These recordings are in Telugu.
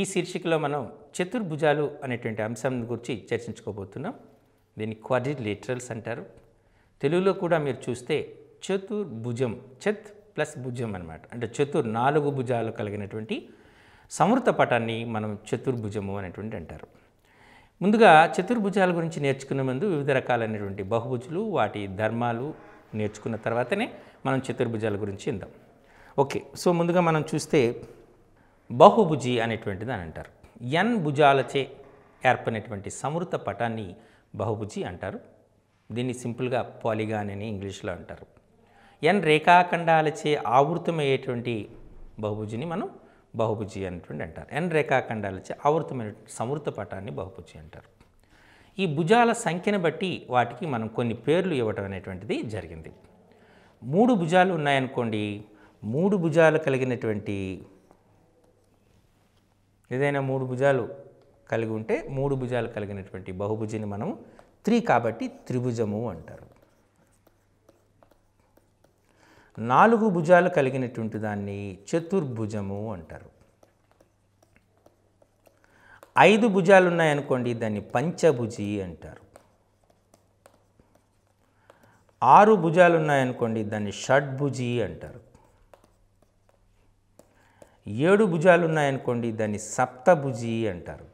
ఈ శీర్షికలో మనం చతుర్భుజాలు అనేటువంటి అంశం గురించి చర్చించుకోబోతున్నాం దీన్ని లిటరల్స్ అంటారు తెలుగులో కూడా మీరు చూస్తే చతుర్భుజం చత్ ప్లస్ భుజం అనమాట అంటే చతుర్ నాలుగు భుజాలు కలిగినటువంటి సమృత పటాన్ని మనం చతుర్భుజము అనేటువంటి అంటారు ముందుగా చతుర్భుజాల గురించి నేర్చుకునే ముందు వివిధ రకాలైనటువంటి బహుభుజులు వాటి ధర్మాలు నేర్చుకున్న తర్వాతనే మనం చతుర్భుజాల గురించి ఇందాం ఓకే సో ముందుగా మనం చూస్తే బహుభుజి అనేటువంటిది అని అంటారు ఎన్ భుజాలచే ఏర్పడినటువంటి సమృత పటాన్ని బహుభుజి అంటారు దీన్ని సింపుల్గా పాలిగాన్ అని ఇంగ్లీష్లో అంటారు ఎన్ రేఖాఖండాలచే ఆవృతమయ్యేటువంటి బహుభుజిని మనం బహుభుజి అనేటువంటి అంటారు ఎన్ రేఖాఖండాలచే ఆవృతమైన సమృత పటాన్ని బహుభుజి అంటారు ఈ భుజాల సంఖ్యను బట్టి వాటికి మనం కొన్ని పేర్లు ఇవ్వటం అనేటువంటిది జరిగింది మూడు భుజాలు ఉన్నాయనుకోండి మూడు భుజాలు కలిగినటువంటి ఏదైనా మూడు భుజాలు కలిగి ఉంటే మూడు భుజాలు కలిగినటువంటి బహుభుజిని మనం త్రీ కాబట్టి త్రిభుజము అంటారు నాలుగు భుజాలు కలిగినటువంటి దాన్ని చతుర్భుజము అంటారు ఐదు భుజాలు ఉన్నాయనుకోండి దాన్ని పంచభుజి అంటారు ఆరు భుజాలు ఉన్నాయనుకోండి దాన్ని షడ్భుజి అంటారు ఏడు భుజాలు ఉన్నాయనుకోండి దాన్ని సప్తభుజి అంటారు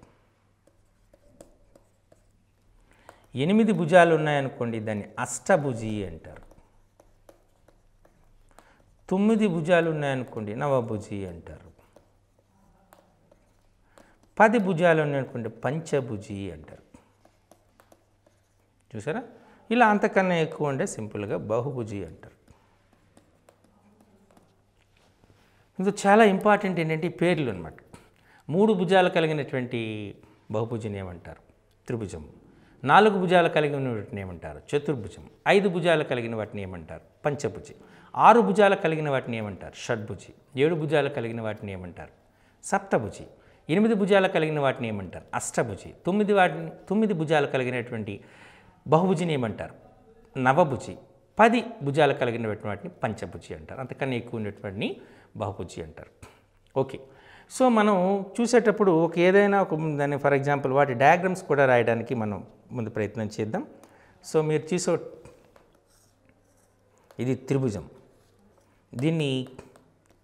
ఎనిమిది భుజాలు ఉన్నాయనుకోండి దాన్ని అష్టభుజి అంటారు తొమ్మిది భుజాలు ఉన్నాయనుకోండి నవభుజి అంటారు పది భుజాలు ఉన్నాయనుకోండి పంచభుజి అంటారు చూసారా ఇలా అంతకన్నా ఎక్కువ అంటే సింపుల్గా బహుభుజి అంటారు ఇందులో చాలా ఇంపార్టెంట్ ఏంటంటే పేర్లు అనమాట మూడు భుజాలు కలిగినటువంటి బహుభుజం ఏమంటారు త్రిభుజం నాలుగు భుజాలు కలిగిన వాటిని ఏమంటారు చతుర్భుజం ఐదు భుజాలు కలిగిన వాటిని ఏమంటారు పంచభుజి ఆరు భుజాలు కలిగిన వాటిని ఏమంటారు షడ్భుజి ఏడు భుజాలు కలిగిన వాటిని ఏమంటారు సప్తభుజి ఎనిమిది భుజాలు కలిగిన వాటిని ఏమంటారు అష్టభుజి తొమ్మిది వాటిని తొమ్మిది భుజాలు కలిగినటువంటి బహుభుజిని ఏమంటారు నవభుజి పది భుజాలు కలిగినటువంటి వాటిని పంచభుజి అంటారు అంతకన్నా ఎక్కువ ఉన్నటువంటి బాహుజీ అంటారు ఓకే సో మనం చూసేటప్పుడు ఒక ఏదైనా ఒక దాన్ని ఫర్ ఎగ్జాంపుల్ వాటి డయాగ్రామ్స్ కూడా రాయడానికి మనం ముందు ప్రయత్నం చేద్దాం సో మీరు చూసే ఇది త్రిభుజం దీన్ని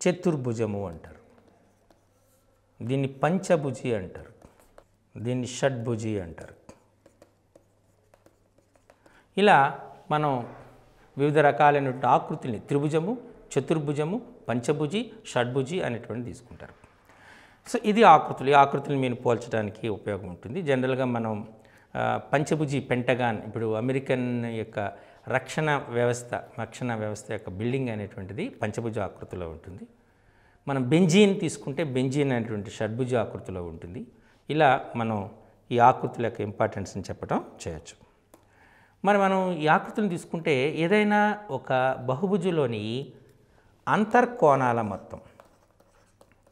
చతుర్భుజము అంటారు దీన్ని పంచభుజి అంటారు దీన్ని షడ్భుజి అంటారు ఇలా మనం వివిధ రకాలైన ఆకృతుల్ని త్రిభుజము చతుర్భుజము పంచభుజి షడ్భుజి అనేటువంటి తీసుకుంటారు సో ఇది ఆకృతులు ఈ ఆకృతులు మీరు పోల్చడానికి ఉపయోగం ఉంటుంది జనరల్గా మనం పంచభుజి పెంటగాన్ ఇప్పుడు అమెరికన్ యొక్క రక్షణ వ్యవస్థ రక్షణ వ్యవస్థ యొక్క బిల్డింగ్ అనేటువంటిది పంచభుజ ఆకృతిలో ఉంటుంది మనం బెంజీన్ తీసుకుంటే బెంజీన్ అనేటువంటి షడ్భుజ ఆకృతిలో ఉంటుంది ఇలా మనం ఈ ఆకృతుల యొక్క ఇంపార్టెన్స్ని చెప్పడం చేయొచ్చు మరి మనం ఈ ఆకృతులను తీసుకుంటే ఏదైనా ఒక బహుభుజులోని అంతర్కోణాల మొత్తం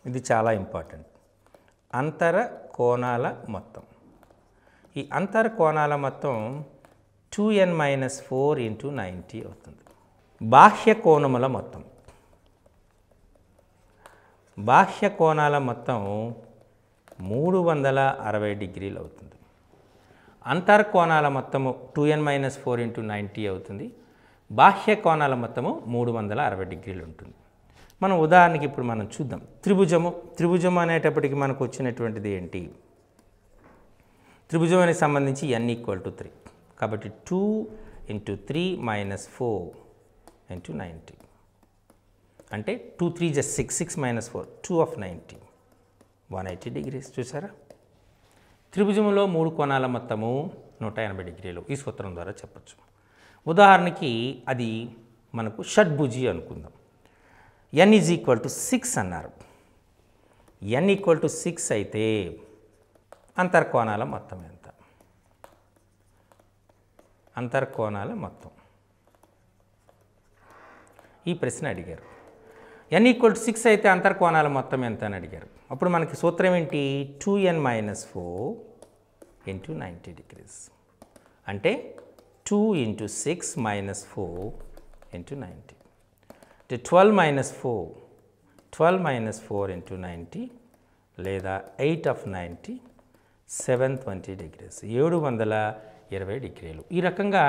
ఇది చాలా ఇంపార్టెంట్ అంతర కోణాల మొత్తం ఈ అంతర్ కోణాల మొత్తం two N minus four into ninety అవుతుంది బాహ్య కోణముల మొత్తం బాహ్య కోణాల మొత్తం మూడు వందల అరవై డిగ్రీలు అవుతుంది కోణాల మొత్తము two N minus four into ninety అవుతుంది బాహ్య కోణాల మొత్తము మూడు వందల అరవై డిగ్రీలు ఉంటుంది మనం ఉదాహరణకి ఇప్పుడు మనం చూద్దాం త్రిభుజము త్రిభుజం అనేటప్పటికి మనకు వచ్చినటువంటిది ఏంటి త్రిభుజానికి సంబంధించి ఎన్ ఈక్వల్ టు త్రీ కాబట్టి two into three minus four into ninety అంటే two three just six six minus four two of ninety one eighty degrees చూసారా త్రిభుజంలో మూడు కోణాల మొత్తము నూట ఎనభై డిగ్రీలు ఈ సూత్రం ద్వారా చెప్పచ్చు ఉదాహరణకి అది మనకు షడ్భుజి అనుకుందాం N is equal to six అన్నారు ఎన్ ఈక్వల్ టు సిక్స్ అయితే అంతర్కోణాల మొత్తం ఎంత అంతర్కోణాల మొత్తం ఈ ప్రశ్న అడిగారు ఎన్ ఈక్వల్ టు సిక్స్ అయితే అంతర్కోణాల మొత్తం ఎంత అని అడిగారు అప్పుడు మనకి సూత్రం ఏంటి two N minus four into ninety degrees అంటే 2 into 6 minus 4 into 90. The 12 minus 4, 12 minus 4 into 90 లేదా eight of ninety seven twenty degrees ఏడు వందల ఇరవై డిగ్రీలు ఈ రకంగా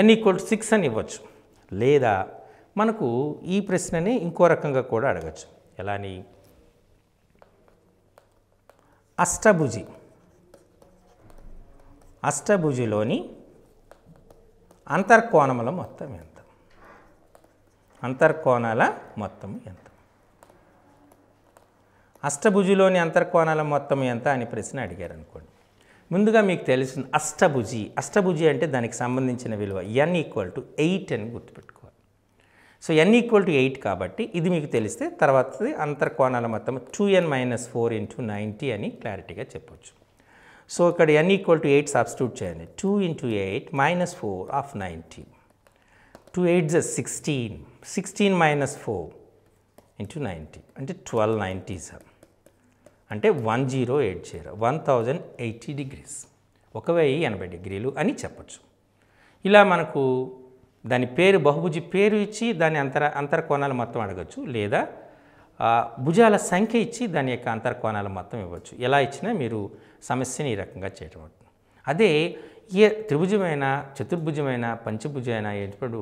ఎన్ ఈక్వల్ టు సిక్స్ అని ఇవ్వచ్చు లేదా మనకు ఈ ప్రశ్నని ఇంకో రకంగా కూడా అడగచ్చు ఎలాని అష్టభుజి అష్టభుజిలోని అంతర్కోణముల మొత్తం ఎంత అంతర్కోణాల మొత్తం ఎంత అష్టభుజిలోని అంతర్కోణాల మొత్తం ఎంత అని ప్రశ్న అడిగారు అనుకోండి ముందుగా మీకు తెలిసిన అష్టభుజి అష్టభుజి అంటే దానికి సంబంధించిన విలువ ఎన్ ఈక్వల్ టు ఎయిట్ అని గుర్తుపెట్టుకోవాలి so N equal to eight కాబట్టి ఇది మీకు తెలిస్తే తర్వాతది అంతర్కోణాల మొత్తం two N minus four into ninety అని క్లారిటీగా చెప్పవచ్చు సో ఇక్కడ N equal to eight substitute చేయండి two into eight minus four of ninety two eight just sixteen sixteen minus four into ninety అంటే ట్వెల్వ్ నైంటీ సార్ అంటే one zero eight zero one thousand eighty degrees ఒక వెయ్యి ఎనభై డిగ్రీలు అని చెప్పచ్చు ఇలా మనకు దాని పేరు బహుభుజి పేరు ఇచ్చి దాని అంతర అంతర్కోణాలు మొత్తం అడగచ్చు లేదా భుజాల సంఖ్య ఇచ్చి దాని యొక్క అంతర్కోణాలు మొత్తం ఇవ్వచ్చు ఎలా ఇచ్చినా మీరు సమస్యని ఈ రకంగా చేయటం అవుతుంది అదే ఏ త్రిభుజమైన చతుర్భుజమైన పంచభుజమైన ఎప్పుడు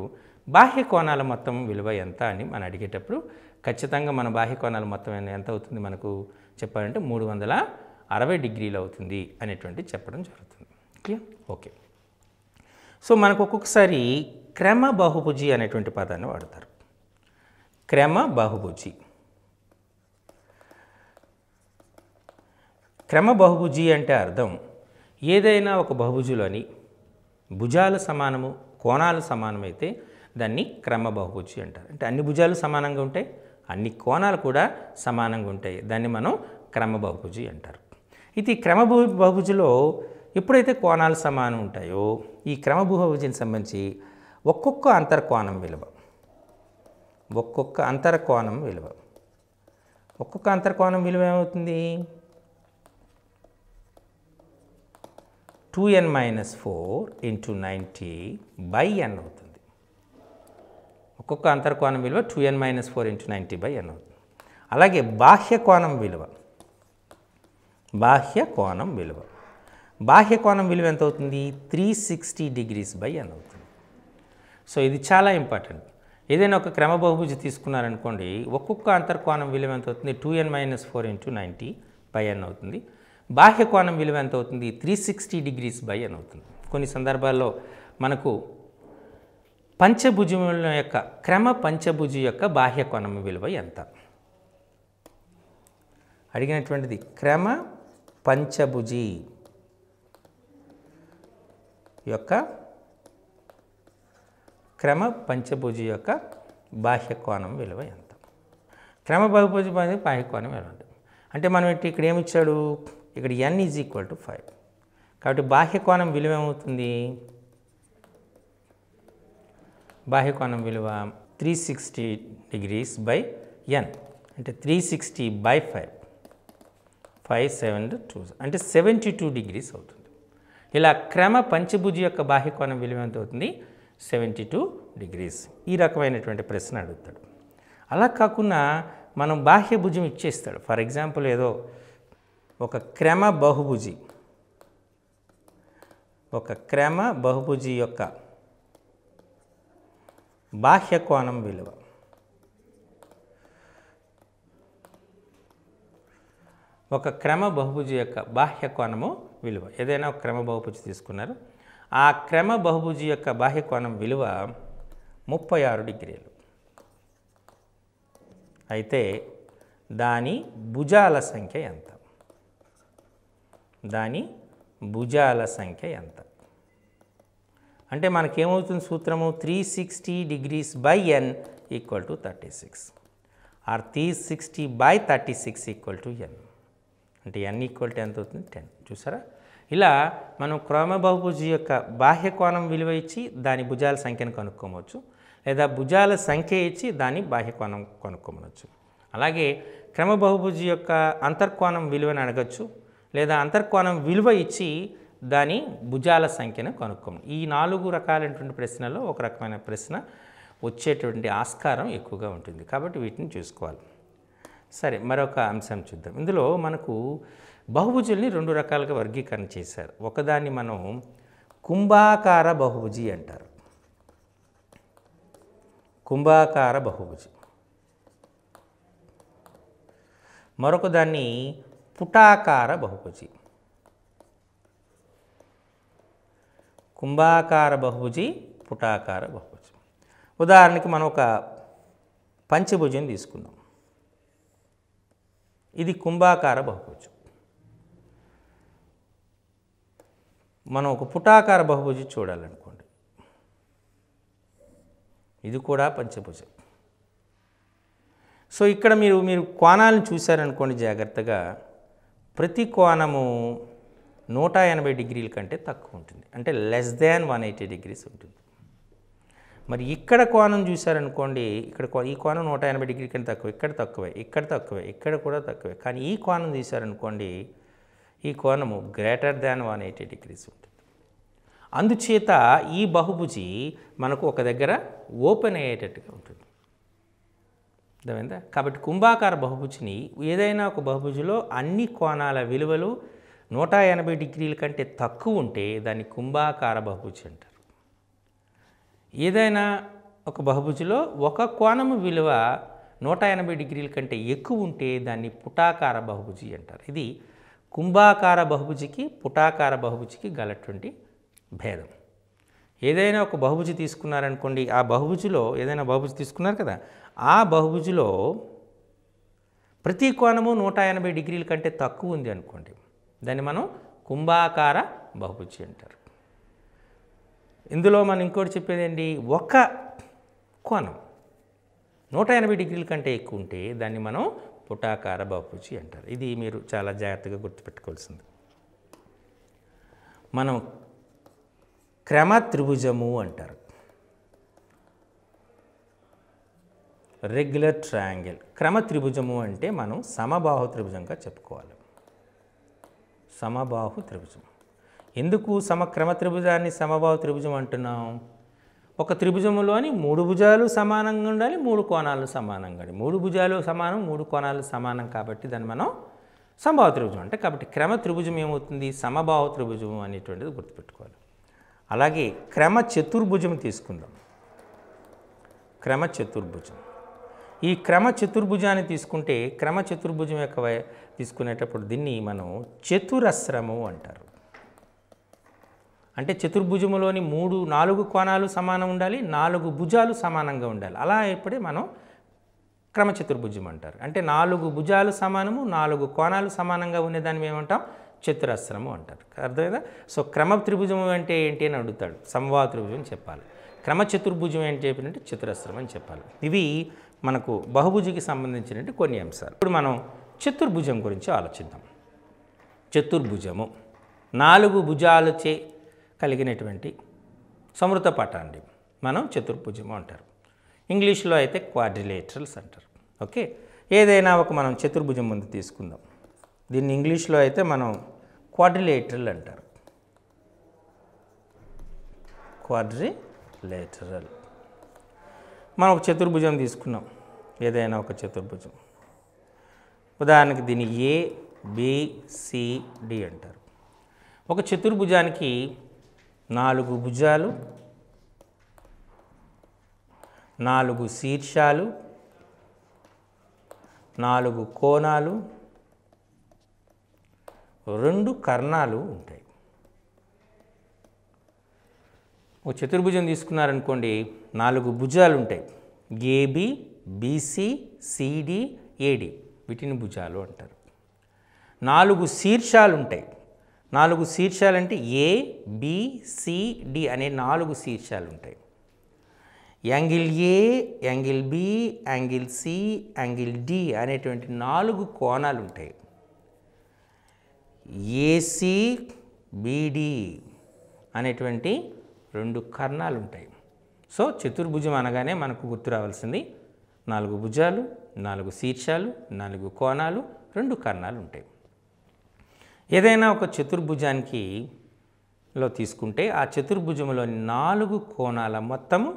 బాహ్య కోణాల మొత్తం విలువ ఎంత అని మనం అడిగేటప్పుడు ఖచ్చితంగా మన బాహ్య కోణాల మొత్తం ఎంత అవుతుంది మనకు చెప్పాలంటే మూడు వందల అరవై డిగ్రీలు అవుతుంది అనేటువంటి చెప్పడం జరుగుతుంది క్లియర్ ఓకే సో మనకు ఒక్కొక్కసారి క్రమ బహుభుజి అనేటువంటి పదాన్ని వాడతారు క్రమ బహుభుజి క్రమ బహుభుజి అంటే అర్థం ఏదైనా ఒక బహుభుజులని భుజాలు సమానము కోణాలు సమానమైతే దాన్ని క్రమ బహుభుజి అంటారు అంటే అన్ని భుజాలు సమానంగా ఉంటాయి అన్ని కోణాలు కూడా సమానంగా ఉంటాయి దాన్ని మనం క్రమ బహుభుజి అంటారు ఇది క్రమ బహుభుజిలో ఎప్పుడైతే కోణాలు సమానం ఉంటాయో ఈ క్రమ బహుభుజికి సంబంధించి ఒక్కొక్క అంతర్కోణం విలువ ఒక్కొక్క అంతర్కోణం విలువ ఒక్కొక్క అంతర్కోణం విలువ ఏమవుతుంది two N minus four into ninety by N అవుతుంది ఒక్కొక్క అంతర్కోణం విలువ two N minus four into ninety by N అవుతుంది అలాగే బాహ్య కోణం విలువ బాహ్య కోణం విలువ బాహ్య కోణం విలువ ఎంత అవుతుంది three sixty degrees by N అవుతుంది సో ఇది చాలా ఇంపార్టెంట్ ఏదైనా ఒక క్రమ బహుభుజ తీసుకున్నారనుకోండి ఒక్కొక్క అంతర్కోణం విలువ ఎంత అవుతుంది two N minus four into ninety by N అవుతుంది బాహ్య కోణం విలువ ఎంత అవుతుంది త్రీ సిక్స్టీ డిగ్రీస్ బై అని అవుతుంది కొన్ని సందర్భాల్లో మనకు పంచభుజముల యొక్క క్రమ పంచభుజు యొక్క బాహ్య కోణం విలువ ఎంత అడిగినటువంటిది క్రమ పంచభుజి యొక్క క్రమ పంచభుజి యొక్క బాహ్య కోణం విలువ ఎంత క్రమ బహుభుజి బాహ్య కోణం ఉంటుంది అంటే మనం ఇక్కడ ఇచ్చాడు ఇక్కడ N is equal to five కాబట్టి బాహ్య కోణం విలువ ఏమవుతుంది బాహ్య కోణం విలువ three sixty degrees by N అంటే three sixty by five five seven two అంటే సెవెంటీ టూ డిగ్రీస్ అవుతుంది ఇలా క్రమ పంచభుజి యొక్క బాహ్య కోణం విలువ ఎంత అవుతుంది సెవెంటీ టూ డిగ్రీస్ ఈ రకమైనటువంటి ప్రశ్న అడుగుతాడు అలా కాకుండా మనం బాహ్య భుజం ఇచ్చేస్తాడు ఫర్ ఎగ్జాంపుల్ ఏదో ఒక క్రమ బహుభుజి ఒక క్రమ బహుభుజి యొక్క బాహ్య కోణం విలువ ఒక క్రమ బహుభుజి యొక్క బాహ్య కోణము విలువ ఏదైనా ఒక క్రమ బహుభుజి తీసుకున్నారు ఆ క్రమ బహుభుజి యొక్క బాహ్య కోణం విలువ ముప్పై ఆరు డిగ్రీలు అయితే దాని భుజాల సంఖ్య ఎంత దాని భుజాల సంఖ్య ఎంత అంటే మనకేమవుతుంది సూత్రము three sixty degrees by N equal to thirty six or three sixty by thirty six equal to N అంటే ఎన్ ఈక్వల్ టు ఎంత అవుతుంది టెన్ చూసారా ఇలా మనం బహుభుజి యొక్క బాహ్య కోణం విలువ ఇచ్చి దాని భుజాల సంఖ్యను కనుక్కోవచ్చు లేదా భుజాల సంఖ్య ఇచ్చి దాని బాహ్య కోణం కనుక్కోవచ్చు అలాగే బహుభుజి యొక్క అంతర్కోణం విలువను అడగచ్చు లేదా అంతర్కోణం విలువ ఇచ్చి దాని భుజాల సంఖ్యను కనుక్కోండి ఈ నాలుగు రకాలైనటువంటి ప్రశ్నలో ఒక రకమైన ప్రశ్న వచ్చేటువంటి ఆస్కారం ఎక్కువగా ఉంటుంది కాబట్టి వీటిని చూసుకోవాలి సరే మరొక అంశం చూద్దాం ఇందులో మనకు బహుభుజుల్ని రెండు రకాలుగా వర్గీకరణ చేశారు ఒకదాన్ని మనం కుంభాకార బహుభుజి అంటారు కుంభాకార బహుభుజి మరొక దాన్ని పుటాకార బహుభుజి కుంభాకార బహుభుజి పుటాకార బహుభుజి ఉదాహరణకి మనం ఒక పంచభుజం తీసుకున్నాం ఇది కుంభాకార బహుభుజం మనం ఒక పుటాకార బహుభుజి చూడాలనుకోండి ఇది కూడా పంచభుజం సో ఇక్కడ మీరు మీరు కోణాలను చూశారనుకోండి జాగ్రత్తగా ప్రతి కోణము నూట ఎనభై డిగ్రీల కంటే తక్కువ ఉంటుంది అంటే less than one eighty degrees ఉంటుంది మరి ఇక్కడ కోణం చూశారనుకోండి ఇక్కడ ఈ కోణం నూట ఎనభై డిగ్రీ కంటే తక్కువ ఇక్కడ తక్కువే ఇక్కడ తక్కువే ఇక్కడ కూడా తక్కువే కానీ ఈ కోణం చూశారనుకోండి ఈ కోణము greater than one eighty degrees ఉంటుంది అందుచేత ఈ బహుభుజి మనకు ఒక దగ్గర ఓపెన్ అయ్యేటట్టుగా ఉంటుంది అర్థమైందా కాబట్టి కుంభాకార బహుభుజిని ఏదైనా ఒక బహుభుజిలో అన్ని కోణాల విలువలు నూట ఎనభై డిగ్రీల కంటే తక్కువ ఉంటే దాన్ని కుంభాకార బహుభుజి అంటారు ఏదైనా ఒక బహుభుజిలో ఒక కోణము విలువ నూట ఎనభై డిగ్రీల కంటే ఎక్కువ ఉంటే దాన్ని పుటాకార బహుభుజి అంటారు ఇది కుంభాకార బహుభుజికి పుటాకార బహుభుజికి గలటువంటి భేదం ఏదైనా ఒక బహుభుజి తీసుకున్నారనుకోండి ఆ బహుభుజిలో ఏదైనా బహుభుజి తీసుకున్నారు కదా ఆ బహుభుజిలో ప్రతి కోణము నూట ఎనభై డిగ్రీల కంటే తక్కువ ఉంది అనుకోండి దాన్ని మనం కుంభాకార బహుభుజి అంటారు ఇందులో మనం ఇంకోటి చెప్పేదండి ఒక కోణం నూట ఎనభై డిగ్రీల కంటే ఎక్కువ ఉంటే దాన్ని మనం పుటాకార బహుభుజి అంటారు ఇది మీరు చాలా జాగ్రత్తగా గుర్తుపెట్టుకోవాల్సింది మనం క్రమ త్రిభుజము అంటారు రెగ్యులర్ ట్రయాంగిల్ క్రమ త్రిభుజము అంటే మనం సమబాహు త్రిభుజంగా చెప్పుకోవాలి సమబాహు త్రిభుజం ఎందుకు సమక్రమ త్రిభుజాన్ని సమబాహు త్రిభుజం అంటున్నాం ఒక త్రిభుజములోని మూడు భుజాలు సమానంగా ఉండాలి మూడు కోణాలు సమానంగా ఉండాలి మూడు భుజాలు సమానం మూడు కోణాలు సమానం కాబట్టి దాన్ని మనం సమబాహు త్రిభుజం అంటే కాబట్టి క్రమ త్రిభుజం ఏమవుతుంది సమబాహు త్రిభుజం అనేటువంటిది గుర్తుపెట్టుకోవాలి అలాగే క్రమ చతుర్భుజం తీసుకుందాం క్రమ చతుర్భుజం ఈ క్రమ చతుర్భుజాన్ని తీసుకుంటే క్రమ చతుర్భుజం యొక్క తీసుకునేటప్పుడు దీన్ని మనం చతురస్రము అంటారు అంటే చతుర్భుజములోని మూడు నాలుగు కోణాలు సమానం ఉండాలి నాలుగు భుజాలు సమానంగా ఉండాలి అలా ఇప్పుడే మనం క్రమ చతుర్భుజం అంటారు అంటే నాలుగు భుజాలు సమానము నాలుగు కోణాలు సమానంగా ఉండేదాన్ని ఏమంటాం చతురస్రము అంటారు అర్థమైందా సో క్రమ త్రిభుజం అంటే ఏంటి అని అడుగుతాడు సంవా త్రిభుజం చెప్పాలి క్రమ చతుర్భుజం ఏంటి చెప్పినట్టు చతురస్రం అని చెప్పాలి ఇవి మనకు బహుభుజికి సంబంధించినట్టు కొన్ని అంశాలు ఇప్పుడు మనం చతుర్భుజం గురించి ఆలోచిద్దాం చతుర్భుజము నాలుగు భుజాలచే కలిగినటువంటి సమృత పటాన్ని మనం చతుర్భుజము అంటారు ఇంగ్లీష్లో అయితే క్వాడ్రిలేటరల్స్ అంటారు ఓకే ఏదైనా ఒక మనం చతుర్భుజం ముందు తీసుకుందాం దీన్ని ఇంగ్లీష్లో అయితే మనం క్వాడ్రిలేటరల్ అంటారు క్వాడ్రిలేటరల్ మనం ఒక చతుర్భుజం తీసుకున్నాం ఏదైనా ఒక చతుర్భుజం ఉదాహరణకి దీన్ని ఏ బిసిడి అంటారు ఒక చతుర్భుజానికి నాలుగు భుజాలు నాలుగు శీర్షాలు నాలుగు కోణాలు రెండు కర్ణాలు ఉంటాయి ఓ చతుర్భుజం తీసుకున్నారనుకోండి నాలుగు భుజాలు ఉంటాయి ఏబి బీసీ సిడి ఏడి వీటిని భుజాలు అంటారు నాలుగు శీర్షాలు ఉంటాయి నాలుగు శీర్షాలు అంటే ఏ బిసిడి అనే నాలుగు శీర్షాలు ఉంటాయి angle A angle B angle C angle D అనేటువంటి నాలుగు కోణాలు ఉంటాయి బీడీ అనేటువంటి రెండు కర్ణాలు ఉంటాయి సో చతుర్భుజం అనగానే మనకు గుర్తు రావాల్సింది నాలుగు భుజాలు నాలుగు శీర్షాలు నాలుగు కోణాలు రెండు కర్ణాలు ఉంటాయి ఏదైనా ఒక చతుర్భుజానికి లో తీసుకుంటే ఆ చతుర్భుజంలోని నాలుగు కోణాల మొత్తము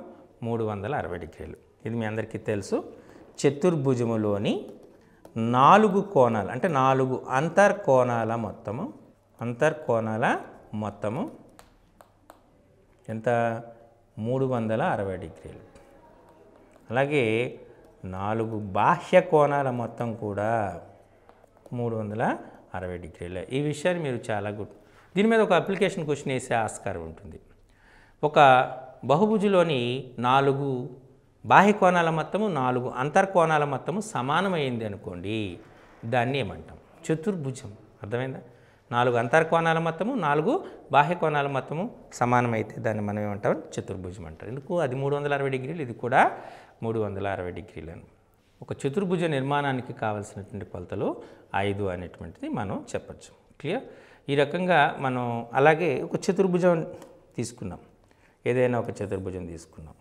మూడు వందల అరవై డిగ్రీలు ఇది మీ అందరికీ తెలుసు చతుర్భుజములోని నాలుగు కోణాలు అంటే నాలుగు అంతర్కోణాల మొత్తము అంతర్కోణాల మొత్తము ఎంత మూడు వందల అరవై డిగ్రీలు అలాగే నాలుగు బాహ్య కోణాల మొత్తం కూడా మూడు వందల అరవై డిగ్రీలు ఈ విషయాన్ని మీరు చాలా గుడ్ దీని మీద ఒక అప్లికేషన్ క్వశ్చన్ వేసే ఆస్కారం ఉంటుంది ఒక బహుభుజులోని నాలుగు బాహ్య కోణాల మొత్తము నాలుగు అంతర్కోణాల మొత్తము సమానమైంది అనుకోండి దాన్ని ఏమంటాం చతుర్భుజం అర్థమైందా నాలుగు అంతర్కోణాల మొత్తము నాలుగు బాహ్య కోణాల మొత్తము సమానమైతే దాన్ని మనం ఏమంటాం చతుర్భుజం అంటారు ఎందుకు అది మూడు వందల అరవై డిగ్రీలు ఇది కూడా మూడు వందల అరవై డిగ్రీలు అని ఒక చతుర్భుజ నిర్మాణానికి కావలసినటువంటి కొలతలు ఐదు అనేటువంటిది మనం చెప్పచ్చు క్లియర్ ఈ రకంగా మనం అలాగే ఒక చతుర్భుజం తీసుకున్నాం ఏదైనా ఒక చతుర్భుజం తీసుకున్నాం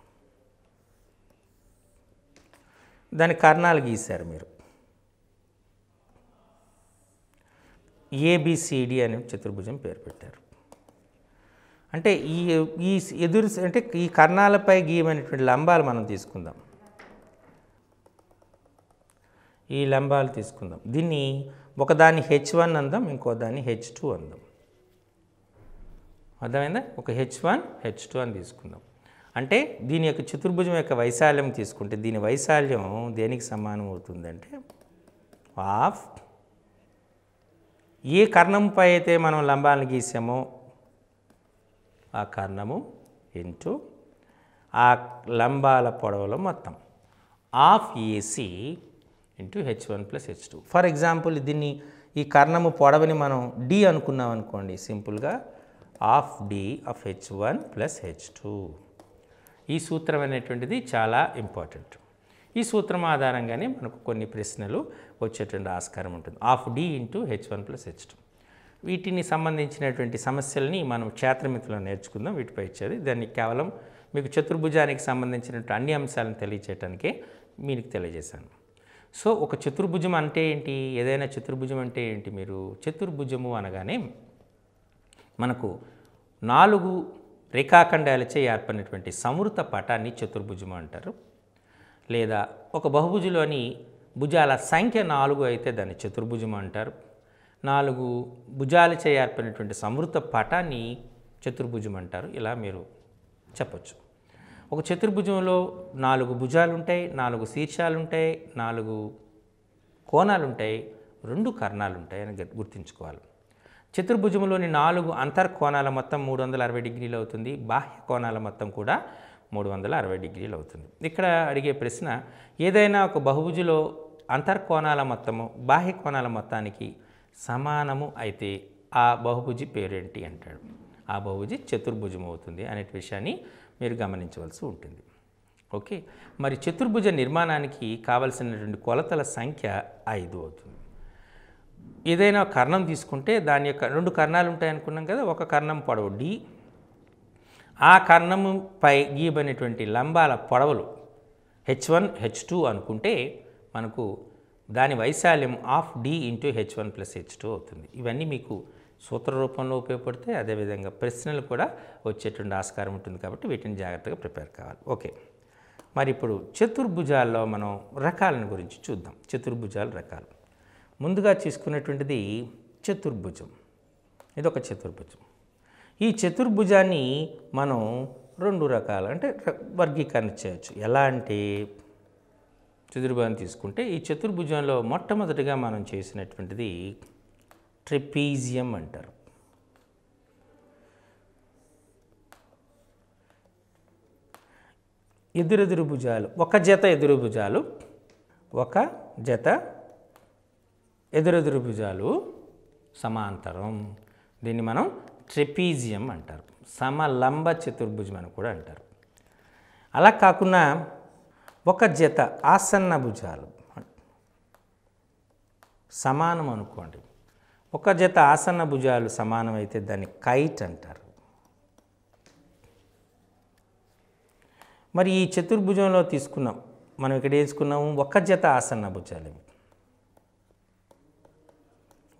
దాని కర్ణాలు గీశారు మీరు ఏబిసిడి అనే చతుర్భుజం పేరు పెట్టారు అంటే ఈ ఈ ఎదురు అంటే ఈ కర్ణాలపై గీయమైనటువంటి లంబాలు మనం తీసుకుందాం ఈ లంబాలు తీసుకుందాం దీన్ని ఒకదాన్ని హెచ్ వన్ అందాం ఇంకో దాన్ని హెచ్ టూ అందాం అర్థమైందా ఒక హెచ్ వన్ హెచ్ టూ అని తీసుకుందాం అంటే దీని యొక్క చతుర్భుజం యొక్క వైశాల్యం తీసుకుంటే దీని వైశాల్యం దేనికి సమానం అవుతుందంటే ఆఫ్ ఏ కర్ణంపై అయితే మనం లంబాలను గీసామో ఆ కర్ణము ఇంటూ ఆ లంబాల పొడవలో మొత్తం of AC into H one plus H two for example దీన్ని ఈ కర్ణము పొడవని మనం డి అనుకున్నాం అనుకోండి సింపుల్గా of D of H one plus H two ఈ సూత్రం అనేటువంటిది చాలా ఇంపార్టెంట్ ఈ సూత్రం ఆధారంగానే మనకు కొన్ని ప్రశ్నలు వచ్చేటువంటి ఆస్కారం ఉంటుంది of D into H one plus H two వీటిని సంబంధించినటువంటి సమస్యల్ని మనం క్షేత్రమితిలో నేర్చుకుందాం వీటిపై ఇచ్చేది దాన్ని కేవలం మీకు చతుర్భుజానికి సంబంధించినటువంటి అన్ని అంశాలను తెలియచేయటానికే మీకు తెలియజేశాను సో ఒక చతుర్భుజం అంటే ఏంటి ఏదైనా చతుర్భుజం అంటే ఏంటి మీరు చతుర్భుజము అనగానే మనకు నాలుగు రేఖాఖండాలచే ఏర్పడినటువంటి సమృత పటాన్ని చతుర్భుజం అంటారు లేదా ఒక బహుభుజులోని భుజాల సంఖ్య నాలుగు అయితే దాన్ని చతుర్భుజం అంటారు నాలుగు భుజాలచే ఏర్పడినటువంటి సమృత పటాన్ని చతుర్భుజం అంటారు ఇలా మీరు చెప్పచ్చు ఒక చతుర్భుజంలో నాలుగు భుజాలు ఉంటాయి నాలుగు శీర్షాలు ఉంటాయి నాలుగు కోణాలు ఉంటాయి రెండు కర్ణాలు ఉంటాయి అని గుర్తుంచుకోవాలి చతుర్భుజంలోని నాలుగు అంతర్కోణాల మొత్తం మూడు వందల అరవై డిగ్రీలు అవుతుంది బాహ్య కోణాల మొత్తం కూడా మూడు వందల అరవై డిగ్రీలు అవుతుంది ఇక్కడ అడిగే ప్రశ్న ఏదైనా ఒక బహుభుజులో అంతర్కోణాల మొత్తము బాహ్య కోణాల మొత్తానికి సమానము అయితే ఆ బహుభుజి పేరేంటి అంటాడు ఆ బహుభుజి చతుర్భుజం అవుతుంది అనే విషయాన్ని మీరు గమనించవలసి ఉంటుంది ఓకే మరి చతుర్భుజ నిర్మాణానికి కావలసినటువంటి కొలతల సంఖ్య ఐదు అవుతుంది ఏదైనా కర్ణం తీసుకుంటే దాని యొక్క రెండు కర్ణాలు ఉంటాయనుకున్నాం కదా ఒక కర్ణం పొడవు డి ఆ కర్ణముపై గీయబడినటువంటి లంబాల పొడవులు హెచ్ వన్ హెచ్ టూ అనుకుంటే మనకు దాని వైశాల్యం of D into H one plus H two అవుతుంది ఇవన్నీ మీకు సూత్ర రూపంలో ఉపయోగపడితే అదేవిధంగా ప్రశ్నలు కూడా వచ్చేటువంటి ఆస్కారం ఉంటుంది కాబట్టి వీటిని జాగ్రత్తగా ప్రిపేర్ కావాలి ఓకే మరి ఇప్పుడు చతుర్భుజాల్లో మనం రకాలను గురించి చూద్దాం చతుర్భుజాల రకాలు ముందుగా తీసుకునేటువంటిది చతుర్భుజం ఇది ఒక చతుర్భుజం ఈ చతుర్భుజాన్ని మనం రెండు రకాల అంటే వర్గీకరణ చేయవచ్చు ఎలా అంటే చతుర్భుజం తీసుకుంటే ఈ చతుర్భుజంలో మొట్టమొదటిగా మనం చేసినటువంటిది ట్రిపీజియం అంటారు ఎదురెదురు భుజాలు ఒక జత ఎదురు భుజాలు ఒక జత ఎదురెదురు భుజాలు సమాంతరం దీన్ని మనం ట్రెపీజియం అంటారు సమలంబ చతుర్భుజం అని కూడా అంటారు అలా కాకుండా ఒక జత ఆసన్న భుజాలు సమానం అనుకోండి ఒక జత ఆసన్న భుజాలు సమానమైతే దాన్ని కైట్ అంటారు మరి ఈ చతుర్భుజంలో తీసుకున్నాం మనం ఇక్కడ వేసుకున్నాము ఒక జత ఆసన్న భుజాలు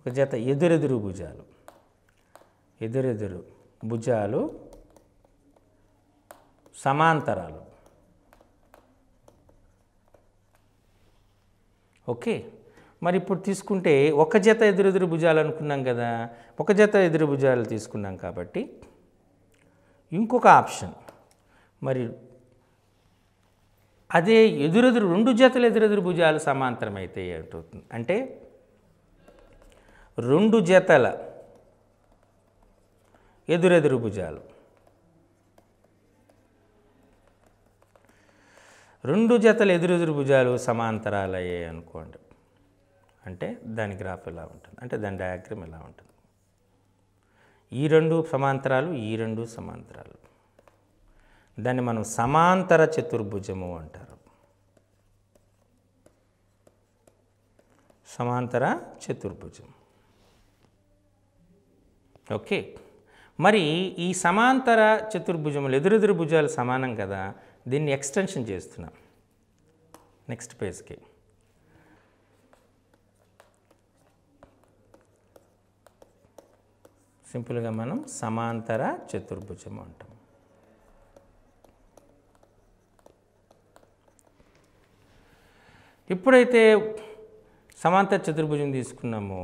ఒక జత ఎదురెదురు భుజాలు ఎదురెదురు భుజాలు సమాంతరాలు ఓకే మరి ఇప్పుడు తీసుకుంటే ఒక జత ఎదురెదురు భుజాలు అనుకున్నాం కదా ఒక జత ఎదురు భుజాలు తీసుకున్నాం కాబట్టి ఇంకొక ఆప్షన్ మరి అదే ఎదురెదురు రెండు జతలు ఎదురెదురు భుజాలు అయితే ఏంటవుతుంది అంటే రెండు జతల ఎదురెదురు భుజాలు రెండు జతల ఎదురెదురు భుజాలు సమాంతరాలు అయ్యాయి అనుకోండి అంటే దాని గ్రాఫ్ ఎలా ఉంటుంది అంటే దాని డయాగ్రామ్ ఎలా ఉంటుంది ఈ రెండు సమాంతరాలు ఈ రెండు సమాంతరాలు దాన్ని మనం సమాంతర చతుర్భుజము అంటారు సమాంతర చతుర్భుజం ఓకే మరి ఈ సమాంతర చతుర్భుజములు ఎదురెదురు భుజాలు సమానం కదా దీన్ని ఎక్స్టెన్షన్ చేస్తున్నాం నెక్స్ట్ పేజ్కి సింపుల్గా మనం సమాంతర చతుర్భుజం అంటాం ఎప్పుడైతే సమాంతర చతుర్భుజం తీసుకున్నామో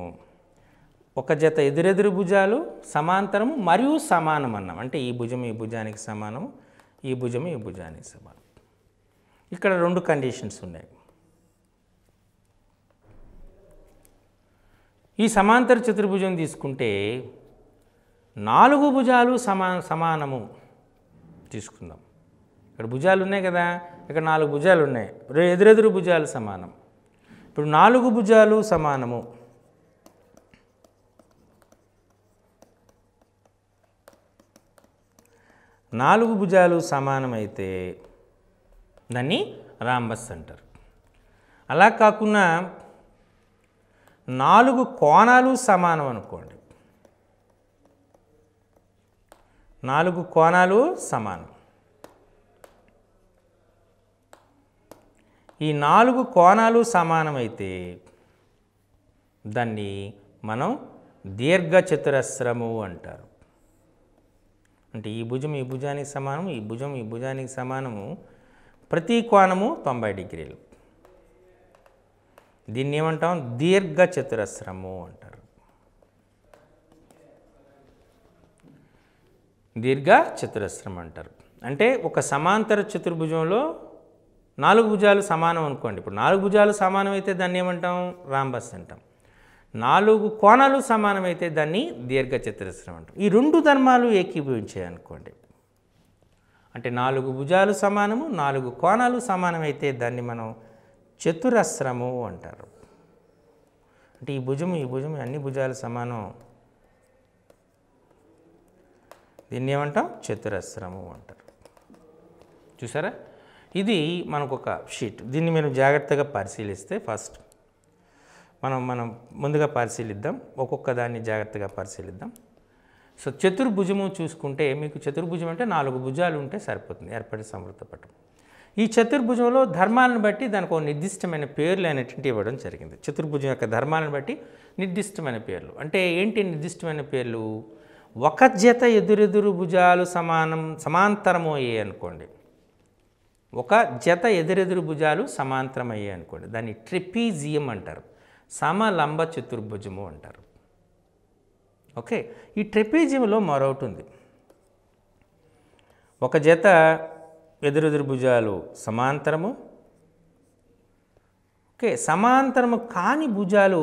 ఒక జత ఎదురెదురు భుజాలు సమాంతరము మరియు సమానం అన్నాం అంటే ఈ భుజం ఈ భుజానికి సమానము ఈ భుజం ఈ భుజానికి సమానం ఇక్కడ రెండు కండిషన్స్ ఉన్నాయి ఈ సమాంతర చతుర్భుజం తీసుకుంటే నాలుగు భుజాలు సమా సమానము తీసుకుందాం ఇక్కడ భుజాలు ఉన్నాయి కదా ఇక్కడ నాలుగు భుజాలు ఉన్నాయి ఎదురెదురు భుజాలు సమానం ఇప్పుడు నాలుగు భుజాలు సమానము నాలుగు భుజాలు సమానమైతే దాన్ని రాంబస్ అంటారు అలా కాకుండా నాలుగు కోణాలు సమానం అనుకోండి నాలుగు కోణాలు సమానం ఈ నాలుగు కోణాలు సమానమైతే దాన్ని మనం దీర్ఘచతురస్రము అంటారు అంటే ఈ భుజం ఈ భుజానికి సమానం ఈ భుజం ఈ భుజానికి సమానము ప్రతి కోణము తొంభై డిగ్రీలు దీన్ని ఏమంటాం దీర్ఘ చతురస్రము అంటారు దీర్ఘ చతురస్రం అంటారు అంటే ఒక సమాంతర చతుర్భుజంలో నాలుగు భుజాలు సమానం అనుకోండి ఇప్పుడు నాలుగు భుజాలు సమానమైతే దాన్ని ఏమంటాం రాంబస్ అంటాం నాలుగు కోణాలు సమానమైతే దాన్ని దీర్ఘచతురస్రం అంటారు ఈ రెండు ధర్మాలు ఏకీభవించాయి అనుకోండి అంటే నాలుగు భుజాలు సమానము నాలుగు కోణాలు సమానమైతే దాన్ని మనం చతురస్రము అంటారు అంటే ఈ భుజము ఈ భుజము అన్ని భుజాలు సమానం దీన్ని ఏమంటాం చతురస్రము అంటారు చూసారా ఇది మనకు ఒక షీట్ దీన్ని మీరు జాగ్రత్తగా పరిశీలిస్తే ఫస్ట్ మనం మనం ముందుగా పరిశీలిద్దాం ఒక్కొక్క దాన్ని జాగ్రత్తగా పరిశీలిద్దాం సో చతుర్భుజము చూసుకుంటే మీకు చతుర్భుజం అంటే నాలుగు భుజాలు ఉంటే సరిపోతుంది ఏర్పడే సమృద్ధ పటం ఈ చతుర్భుజంలో ధర్మాలను బట్టి దానికి ఒక నిర్దిష్టమైన పేర్లు అనేటువంటి ఇవ్వడం జరిగింది చతుర్భుజం యొక్క ధర్మాలను బట్టి నిర్దిష్టమైన పేర్లు అంటే ఏంటి నిర్దిష్టమైన పేర్లు ఒక జత ఎదురెదురు భుజాలు సమానం సమాంతరం అయ్యాయి అనుకోండి ఒక జత ఎదురెదురు భుజాలు సమాంతరం అయ్యాయి అనుకోండి దాన్ని ట్రిపీజియం అంటారు సమలంబ చతుర్భుజము అంటారు ఓకే ఈ ట్రెపీజియంలో మరొకటి ఉంది ఒక జత ఎదురెదురు భుజాలు సమాంతరము ఓకే సమాంతరము కాని భుజాలు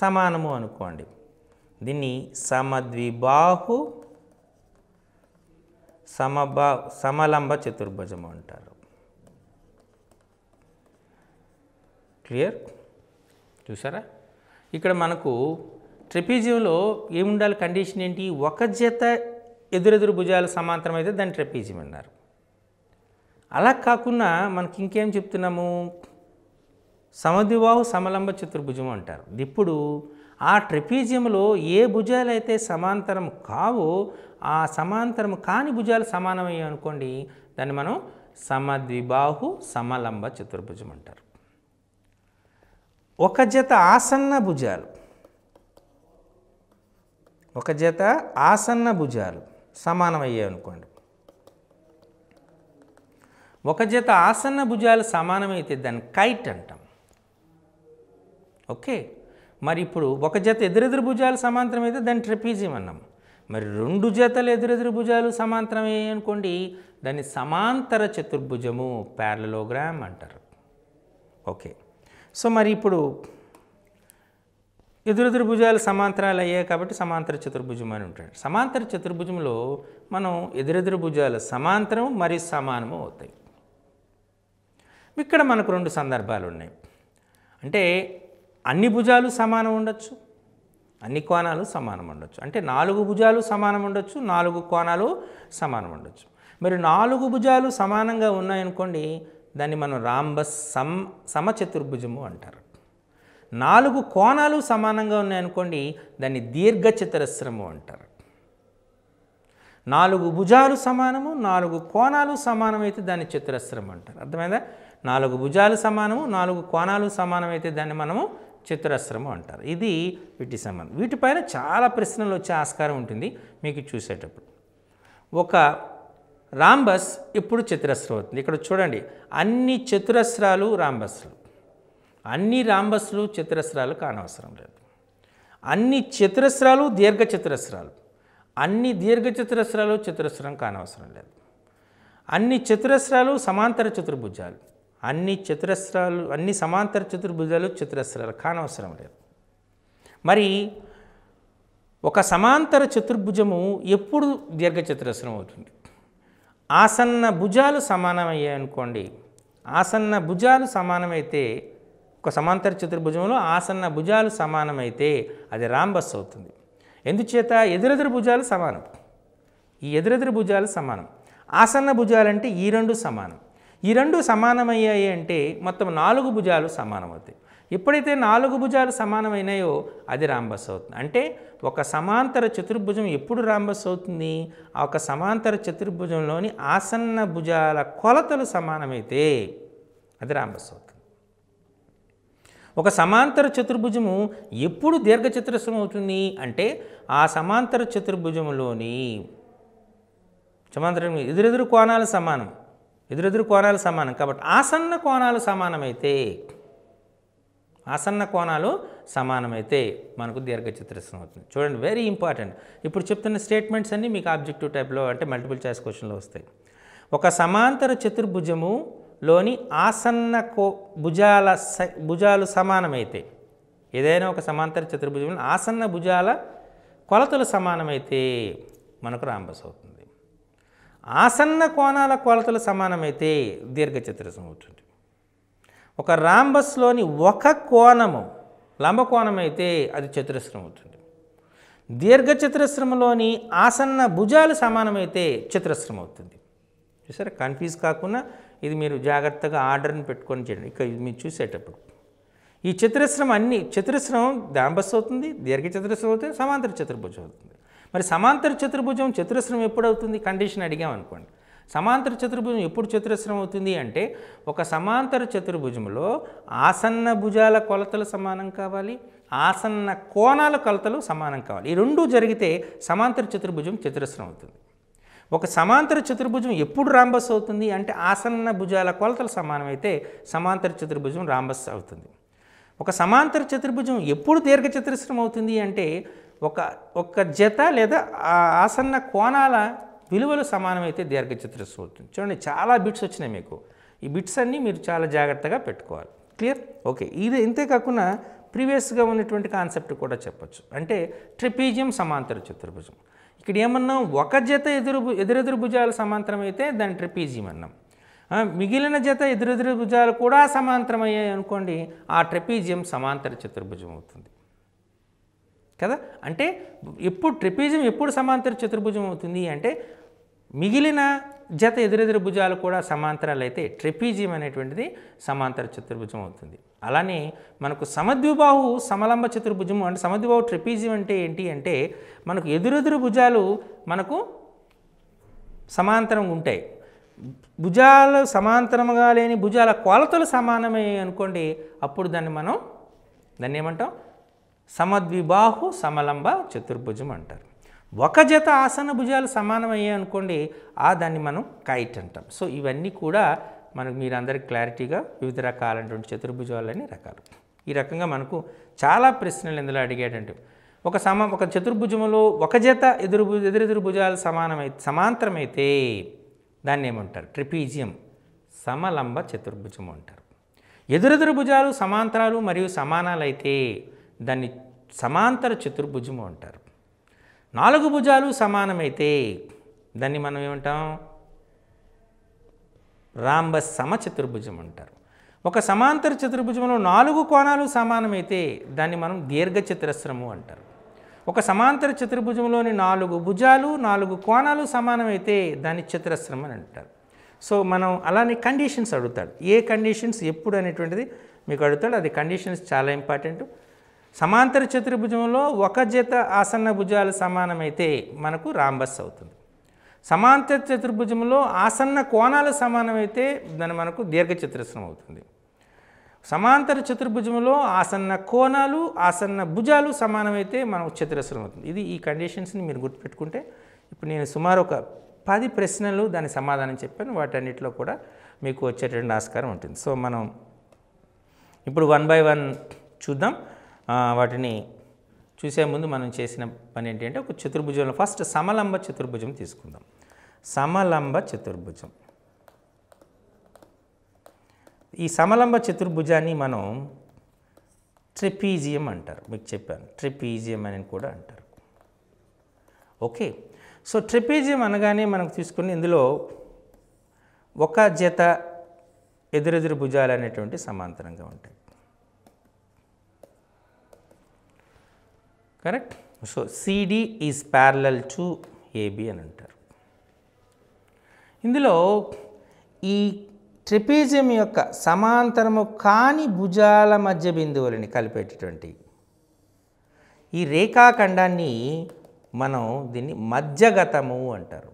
సమానము అనుకోండి దీన్ని సమద్విబాహు సమబా సమలంబ చతుర్భుజము అంటారు క్లియర్ చూసారా ఇక్కడ మనకు ట్రెపీజియంలో ఏముండాలి కండిషన్ ఏంటి ఒక జత ఎదురెదురు భుజాలు సమాంతరమైతే దాన్ని ట్రెపీజియం అన్నారు అలా కాకుండా మనకి ఇంకేం చెప్తున్నాము సమధివాహు సమలంబ చతుర్భుజం అంటారు ఇప్పుడు ఆ ట్రెపీజియంలో ఏ భుజాలు అయితే సమాంతరం కావో ఆ సమాంతరం కాని భుజాలు సమానమయ్యాయి అనుకోండి దాన్ని మనం సమద్విబాహు సమలంబ చతుర్భుజం అంటారు ఒక జత ఆసన్న భుజాలు ఒక జత ఆసన్న భుజాలు సమానమయ్యాయి అనుకోండి ఒక జత ఆసన్న భుజాలు సమానమైతే దాన్ని కైట్ అంటాం ఓకే మరి ఇప్పుడు ఒక జత ఎదురెదురు భుజాలు సమాంతరమైతే దాన్ని ట్రెపీజియం అన్నాం మరి రెండు జతలు ఎదురెదురు భుజాలు సమాంతరమయ్యాయి అనుకోండి దాన్ని సమాంతర చతుర్భుజము ప్యారలోగ్రామ్ అంటారు ఓకే సో మరి ఇప్పుడు ఎదురుదురు భుజాలు సమాంతరాలు అయ్యాయి కాబట్టి సమాంతర చతుర్భుజం అని ఉంటాడు సమాంతర చతుర్భుజంలో మనం ఎదురెదురు భుజాలు సమాంతరం మరి సమానము అవుతాయి ఇక్కడ మనకు రెండు సందర్భాలు ఉన్నాయి అంటే అన్ని భుజాలు సమానం ఉండొచ్చు అన్ని కోణాలు సమానం ఉండొచ్చు అంటే నాలుగు భుజాలు సమానం ఉండొచ్చు నాలుగు కోణాలు సమానం ఉండొచ్చు మరి నాలుగు భుజాలు సమానంగా ఉన్నాయనుకోండి దాన్ని మనం రాంబస్ సమ్ సమచతుర్భుజము అంటారు నాలుగు కోణాలు సమానంగా ఉన్నాయనుకోండి దాన్ని దీర్ఘచతురస్రము అంటారు నాలుగు భుజాలు సమానము నాలుగు కోణాలు సమానమైతే దాన్ని చతురస్రం అంటారు అర్థమైందా నాలుగు భుజాలు సమానము నాలుగు కోణాలు సమానమైతే దాన్ని మనము చతురస్రము అంటారు ఇది వీటి సంబంధం వీటిపైన చాలా ప్రశ్నలు వచ్చే ఆస్కారం ఉంటుంది మీకు చూసేటప్పుడు ఒక రాంబస్ ఇప్పుడు చతురస్రం అవుతుంది ఇక్కడ చూడండి అన్ని చతురస్రాలు రాంబస్లు అన్ని రాంబస్లు చతురస్రాలు కానవసరం లేదు అన్ని చతురస్రాలు దీర్ఘ చతురస్రాలు అన్ని దీర్ఘ చతురస్రాలు చతురస్రం కానవసరం లేదు అన్ని చతురస్రాలు సమాంతర చతుర్భుజాలు అన్ని చతురస్రాలు అన్ని సమాంతర చతుర్భుజాలు చతురస్రాలు కానవసరం లేదు మరి ఒక సమాంతర చతుర్భుజము ఎప్పుడు దీర్ఘ చతురస్రం అవుతుంది ఆసన్న భుజాలు సమానమయ్యాయి అనుకోండి ఆసన్న భుజాలు సమానమైతే ఒక సమాంతర చతుర్భుజంలో ఆసన్న భుజాలు సమానమైతే అది రాంబస్ అవుతుంది ఎందుచేత ఎదురెదురు భుజాలు సమానం ఈ ఎదురెదురు భుజాలు సమానం ఆసన్న భుజాలంటే ఈ రెండు సమానం ఈ రెండు సమానమయ్యాయి అంటే మొత్తం నాలుగు భుజాలు సమానమవుతాయి ఎప్పుడైతే నాలుగు భుజాలు సమానమైనాయో అది రాంబస్ అవుతుంది అంటే ఒక సమాంతర చతుర్భుజం ఎప్పుడు రాంబస్ అవుతుంది ఆ ఒక సమాంతర చతుర్భుజంలోని ఆసన్న భుజాల కొలతలు సమానమైతే అది రాంబస్ అవుతుంది ఒక సమాంతర చతుర్భుజము ఎప్పుడు దీర్ఘచతురస్రం అవుతుంది అంటే ఆ సమాంతర చతుర్భుజములోని సమాంతరం ఎదురెదురు కోణాలు సమానం ఎదురెదురు కోణాలు సమానం కాబట్టి ఆసన్న కోణాలు సమానమైతే ఆసన్న కోణాలు సమానమైతే మనకు దీర్ఘచతురస్రం అవుతుంది చూడండి వెరీ ఇంపార్టెంట్ ఇప్పుడు చెప్తున్న స్టేట్మెంట్స్ అన్నీ మీకు ఆబ్జెక్టివ్ టైప్లో అంటే మల్టిపుల్ చాయిస్ క్వశ్చన్లో వస్తాయి ఒక సమాంతర చతుర్భుజము లోని ఆసన్న కో భుజాల భుజాలు సమానమైతే ఏదైనా ఒక సమాంతర చతుర్భుజం ఆసన్న భుజాల కొలతలు సమానమైతే మనకు రాంబస్ అవుతుంది ఆసన్న కోణాల కొలతలు సమానమైతే దీర్ఘచతురస్రం అవుతుంది ఒక రాంబస్లోని ఒక కోణము లంబకోణం అయితే అది చతురస్రం అవుతుంది దీర్ఘచతురస్రంలోని ఆసన్న భుజాలు సమానమైతే చతురస్రం అవుతుంది చూసారా కన్ఫ్యూజ్ కాకుండా ఇది మీరు జాగ్రత్తగా ఆర్డర్ని పెట్టుకొని చేయండి ఇక ఇది మీరు చూసేటప్పుడు ఈ చతురస్రం అన్ని చతురస్రం దాంబస్ అవుతుంది దీర్ఘ చతురస్రం అవుతుంది సమాంతర చతుర్భుజం అవుతుంది మరి సమాంతర చతుర్భుజం చతురస్రం ఎప్పుడు అవుతుంది కండిషన్ అడిగామనుకోండి సమాంతర చతుర్భుజం ఎప్పుడు చతురస్రం అవుతుంది అంటే ఒక సమాంతర చతుర్భుజంలో ఆసన్న భుజాల కొలతలు సమానం కావాలి ఆసన్న కోణాల కొలతలు సమానం కావాలి ఈ రెండూ జరిగితే సమాంతర చతుర్భుజం చతురస్రం అవుతుంది ఒక సమాంతర చతుర్భుజం ఎప్పుడు రాంబస్ అవుతుంది అంటే ఆసన్న భుజాల కొలతలు సమానమైతే సమాంతర చతుర్భుజం రాంబస్ అవుతుంది ఒక సమాంతర చతుర్భుజం ఎప్పుడు దీర్ఘ చతురస్రం అవుతుంది అంటే ఒక ఒక జత లేదా ఆసన్న కోణాల విలువలు సమానమైతే దీర్ఘచతురస్సు అవుతుంది చూడండి చాలా బిట్స్ వచ్చినాయి మీకు ఈ బిట్స్ అన్నీ మీరు చాలా జాగ్రత్తగా పెట్టుకోవాలి క్లియర్ ఓకే ఇది ఇంతే కాకుండా ప్రీవియస్గా ఉన్నటువంటి కాన్సెప్ట్ కూడా చెప్పచ్చు అంటే ట్రిపీజియం సమాంతర చతుర్భుజం ఇక్కడ ఏమన్నాం ఒక జత ఎదురు ఎదురెదురు భుజాలు సమాంతరమైతే దాన్ని ట్రిపీజియం అన్నాం మిగిలిన జత ఎదురెదురు భుజాలు కూడా సమాంతరమయ్యాయి అనుకోండి ఆ ట్రిపీజియం సమాంతర చతుర్భుజం అవుతుంది కదా అంటే ఎప్పుడు ట్రిపీజియం ఎప్పుడు సమాంతర చతుర్భుజం అవుతుంది అంటే మిగిలిన జత ఎదురెదురు భుజాలు కూడా సమాంతరాలు అయితే ట్రిపీజియం అనేటువంటిది సమాంతర చతుర్భుజం అవుతుంది అలానే మనకు సమద్విబాహు సమలంబ చతుర్భుజము అంటే సమద్విబాహు ట్రిపీజియం అంటే ఏంటి అంటే మనకు ఎదురెదురు భుజాలు మనకు సమాంతరం ఉంటాయి భుజాలు సమాంతరంగా లేని భుజాల కొలతలు సమానమే అనుకోండి అప్పుడు దాన్ని మనం దాన్ని ఏమంటాం సమద్విబాహు సమలంబ చతుర్భుజం అంటారు ఒక జత ఆసన భుజాలు సమానమయ్యాయి అనుకోండి ఆ దాన్ని మనం కైట్ అంటాం సో ఇవన్నీ కూడా మనకు మీరందరికి క్లారిటీగా వివిధ రకాలైనటువంటి చతుర్భుజాలు అనే రకాలు ఈ రకంగా మనకు చాలా ప్రశ్నలు ఇందులో అడిగాడంటే ఒక సమ ఒక చతుర్భుజములో ఒక జత ఎదురు ఎదురెదురు భుజాలు సమానమై సమాంతరమైతే దాన్ని ఏమంటారు ట్రిపీజియం సమలంబ చతుర్భుజం అంటారు ఎదురెదురు భుజాలు సమాంతరాలు మరియు సమానాలైతే దాన్ని సమాంతర చతుర్భుజము అంటారు నాలుగు భుజాలు సమానమైతే దాన్ని మనం ఏమంటాం రాంబ సమచతుర్భుజం అంటారు ఒక సమాంతర చతుర్భుజంలో నాలుగు కోణాలు సమానమైతే దాన్ని మనం దీర్ఘ చతురస్రము అంటారు ఒక సమాంతర చతుర్భుజంలోని నాలుగు భుజాలు నాలుగు కోణాలు సమానమైతే దాన్ని చతురస్రం అని అంటారు సో మనం అలానే కండిషన్స్ అడుగుతాడు ఏ కండిషన్స్ ఎప్పుడు అనేటువంటిది మీకు అడుగుతాడు అది కండిషన్స్ చాలా ఇంపార్టెంట్ సమాంతర చతుర్భుజంలో ఒక జత ఆసన్న భుజాలు సమానమైతే మనకు రాంబస్ అవుతుంది సమాంతర చతుర్భుజంలో ఆసన్న కోణాలు సమానమైతే దాని మనకు దీర్ఘచతురస్రం అవుతుంది సమాంతర చతుర్భుజంలో ఆసన్న కోణాలు ఆసన్న భుజాలు సమానమైతే మనకు చతురస్రం అవుతుంది ఇది ఈ కండిషన్స్ని మీరు గుర్తుపెట్టుకుంటే ఇప్పుడు నేను సుమారు ఒక పది ప్రశ్నలు దాని సమాధానం చెప్పాను వాటన్నిటిలో కూడా మీకు వచ్చేటువంటి ఆస్కారం ఉంటుంది సో మనం ఇప్పుడు వన్ బై వన్ చూద్దాం వాటిని చూసే ముందు మనం చేసిన పని ఏంటంటే ఒక చతుర్భుజంలో ఫస్ట్ సమలంబ చతుర్భుజం తీసుకుందాం సమలంబ చతుర్భుజం ఈ సమలంబ చతుర్భుజాన్ని మనం ట్రిపీజియం అంటారు మీకు చెప్పాను ట్రిపీజియం అని కూడా అంటారు ఓకే సో ట్రిపీజియం అనగానే మనకు తీసుకుని ఇందులో ఒక జత ఎదురెదురు భుజాలు అనేటువంటి సమాంతరంగా ఉంటాయి correct so CD is parallel to AB అని అంటారు ఇందులో ఈ ట్రిపీజియం యొక్క సమాంతరము కాని భుజాల మధ్య బిందువులని కలిపేటటువంటి ఈ రేఖాఖండాన్ని మనం దీన్ని మధ్యగతము అంటారు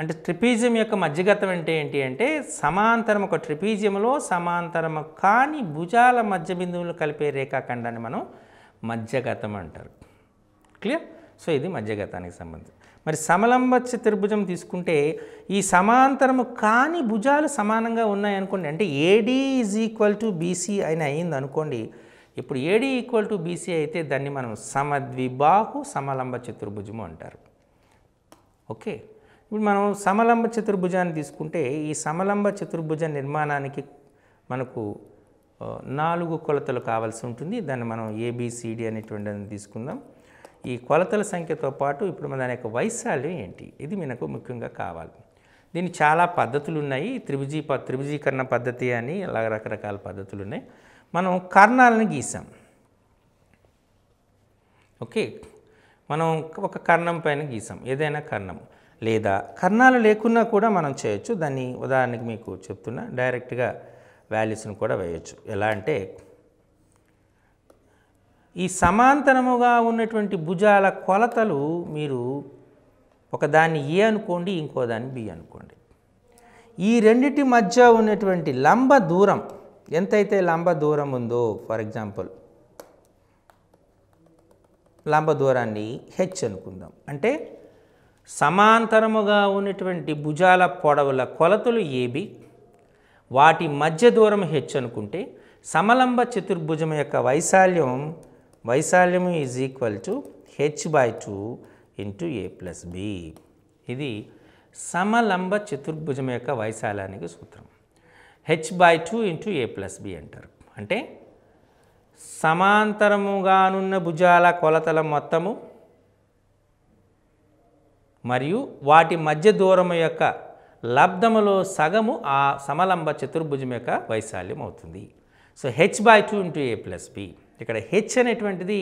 అంటే త్రిపీజియం యొక్క మధ్యగతం అంటే ఏంటి అంటే సమాంతరం ఒక ట్రిపీజియంలో సమాంతరము కాని భుజాల మధ్య బిందువులు కలిపే రేఖాఖండాన్ని మనం మధ్యగతం అంటారు క్లియర్ సో ఇది మధ్యగతానికి సంబంధించి మరి సమలంబ చతుర్భుజం తీసుకుంటే ఈ సమాంతరము కాని భుజాలు సమానంగా ఉన్నాయి అనుకోండి అంటే AD is equal to BC అయిన అయింది అనుకోండి ఇప్పుడు ఏడీ ఈక్వల్ టు బీసీ అయితే దాన్ని మనం సమద్విబాహు సమలంబ చతుర్భుజము అంటారు ఓకే ఇప్పుడు మనం సమలంబ చతుర్భుజాన్ని తీసుకుంటే ఈ సమలంబ చతుర్భుజ నిర్మాణానికి మనకు నాలుగు కొలతలు కావాల్సి ఉంటుంది దాన్ని మనం ఏబిసిడి అనేటువంటి తీసుకుందాం ఈ కొలతల సంఖ్యతో పాటు ఇప్పుడు మన దాని యొక్క వైశాల్యం ఏంటి ఇది మనకు ముఖ్యంగా కావాలి దీన్ని చాలా పద్ధతులు ఉన్నాయి త్రిభుజీ ప త్రిభుజీకరణ పద్ధతి అని అలా రకరకాల పద్ధతులు ఉన్నాయి మనం కర్ణాలను గీసాం ఓకే మనం ఒక కర్ణం పైన గీసాం ఏదైనా కర్ణం లేదా కర్ణాలు లేకున్నా కూడా మనం చేయొచ్చు దాన్ని ఉదాహరణకి మీకు చెప్తున్నా డైరెక్ట్గా వాల్యూస్ని కూడా వేయచ్చు ఎలా అంటే ఈ సమాంతరముగా ఉన్నటువంటి భుజాల కొలతలు మీరు ఒకదాన్ని ఏ అనుకోండి ఇంకో దాన్ని బి అనుకోండి ఈ రెండిటి మధ్య ఉన్నటువంటి లంబ దూరం ఎంతైతే లంబ దూరం ఉందో ఫర్ ఎగ్జాంపుల్ లంబ దూరాన్ని హెచ్ అనుకుందాం అంటే సమాంతరముగా ఉన్నటువంటి భుజాల పొడవుల కొలతలు ఏబి వాటి మధ్య దూరం హెచ్ అనుకుంటే సమలంబ చతుర్భుజం యొక్క వైశాల్యం వైశాల్యం is equal to H by two into A plus B ఇది సమలంబ చతుర్భుజం యొక్క వైశాల్యానికి సూత్రం H by two into A plus B అంటారు అంటే సమాంతరముగానున్న భుజాల కొలతల మొత్తము మరియు వాటి మధ్య దూరము యొక్క లబ్ధములో సగము ఆ సమలంబ చతుర్భుజం యొక్క వైశాల్యం అవుతుంది so H by two into A plus B ఇక్కడ హెచ్ అనేటువంటిది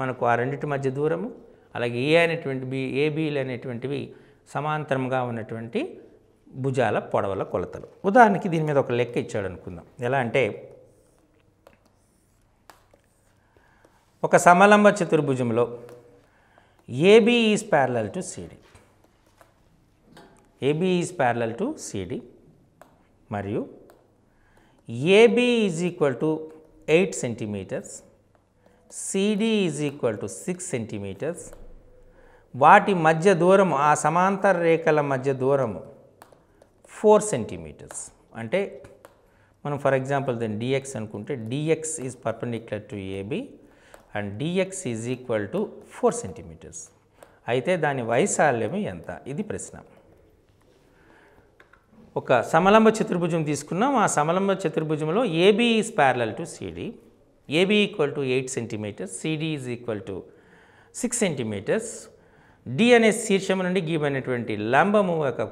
మనకు ఆ రెండింటి మధ్య దూరము అలాగే ఏ అనేటువంటి బి ఏబీలు అనేటువంటివి సమాంతరంగా ఉన్నటువంటి భుజాల పొడవల కొలతలు ఉదాహరణకి దీని మీద ఒక లెక్క ఇచ్చాడు అనుకుందాం ఎలా అంటే ఒక సమలంబ చతుర్భుజంలో AB is parallel to CD AB is parallel to CD మరియు AB is equal to eight centimeters CD is equal to six centimeters వాటి మధ్య దూరం ఆ సమాంతర రేఖల మధ్య దూరము ఫోర్ సెంటీమీటర్స్ అంటే మనం ఫర్ ఎగ్జాంపుల్ దెన్ డిఎక్స్ అనుకుంటే DX is perpendicular to AB and DX is equal to four centimeters అయితే దాని వైశాల్యం ఎంత ఇది ప్రశ్న ఒక సమలంబ చతుర్భుజం తీసుకున్నాం ఆ సమలంబ చతుర్భుజంలో AB is parallel to CD AB equal to eight centimeters CD is equal to six centimeters D అనే శీర్షం నుండి గీమైనటువంటి లంబము యొక్క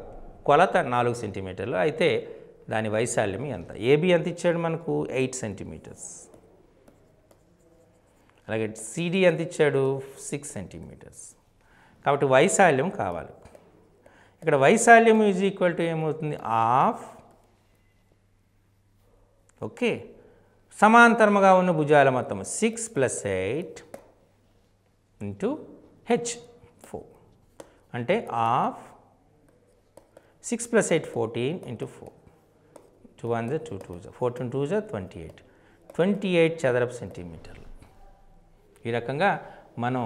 కొలత నాలుగు సెంటీమీటర్లు అయితే దాని వైశాల్యం ఎంత ఏబి ఎంత ఇచ్చాడు మనకు ఎయిట్ సెంటీమీటర్స్ అలాగే సిడి ఎంత ఇచ్చాడు సిక్స్ సెంటీమీటర్స్ కాబట్టి వైశాల్యం కావాలి ఇక్కడ వైశాల్యం ఈజ్ ఈక్వల్ టు ఏమవుతుంది ఆఫ్ ఓకే సమాంతరముగా ఉన్న భుజాల మొత్తం six plus eight into H four అంటే half six plus eight fourteen into four two one జా టూ టూ జా ఫోర్టీన్ టూ జా ట్వంటీ ఎయిట్ ట్వంటీ ఎయిట్ చదరపు సెంటీమీటర్లు ఈ రకంగా మనం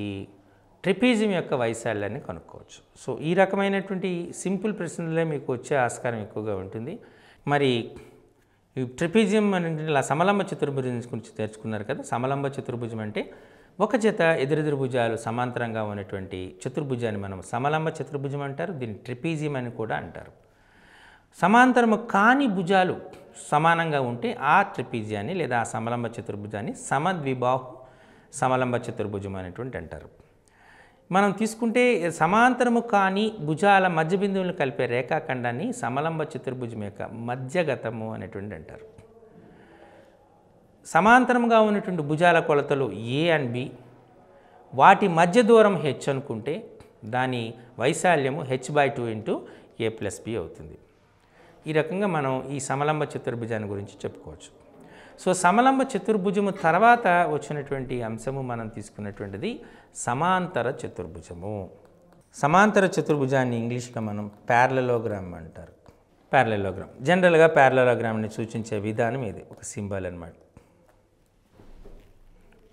ఈ ట్రిపీజిం యొక్క వైశాల్యాన్ని కనుక్కోవచ్చు సో ఈ రకమైనటువంటి సింపుల్ ప్రశ్నలే మీకు వచ్చే ఆస్కారం ఎక్కువగా ఉంటుంది మరి ఈ ట్రిపీజియం అనేది ఇలా సమలంబ చతుర్భుజం గురించి తెరుచుకున్నారు కదా సమలంబ చతుర్భుజం అంటే ఒక జత ఎదురెదురు భుజాలు సమాంతరంగా ఉన్నటువంటి చతుర్భుజాన్ని మనం సమలంబ చతుర్భుజం అంటారు దీన్ని ట్రిపీజియం అని కూడా అంటారు సమాంతరము కాని భుజాలు సమానంగా ఉంటే ఆ ట్రిపీజియాన్ని లేదా ఆ సమలంబ చతుర్భుజాన్ని సమద్విబాహు సమలంబ చతుర్భుజం అనేటువంటి అంటారు మనం తీసుకుంటే సమాంతరము కాని భుజాల మధ్య బిందువులను కలిపే రేఖాఖండాన్ని సమలంబ చతుర్భుజం యొక్క మధ్యగతము అనేటువంటి అంటారు సమాంతరంగా ఉన్నటువంటి భుజాల కొలతలు ఏ అండ్ బి వాటి మధ్య దూరం హెచ్ అనుకుంటే దాని వైశాల్యము H by two into A plus B అవుతుంది ఈ రకంగా మనం ఈ సమలంబ చతుర్భుజాన్ని గురించి చెప్పుకోవచ్చు సో సమలంబ చతుర్భుజము తర్వాత వచ్చినటువంటి అంశము మనం తీసుకున్నటువంటిది సమాంతర చతుర్భుజము సమాంతర చతుర్భుజాన్ని ఇంగ్లీష్గా మనం ప్యారలలోగ్రామ్ అంటారు ప్యారలలోగ్రామ్ జనరల్గా ప్యారలలోగ్రామ్ని సూచించే విధానం ఇది ఒక సింబల్ అనమాట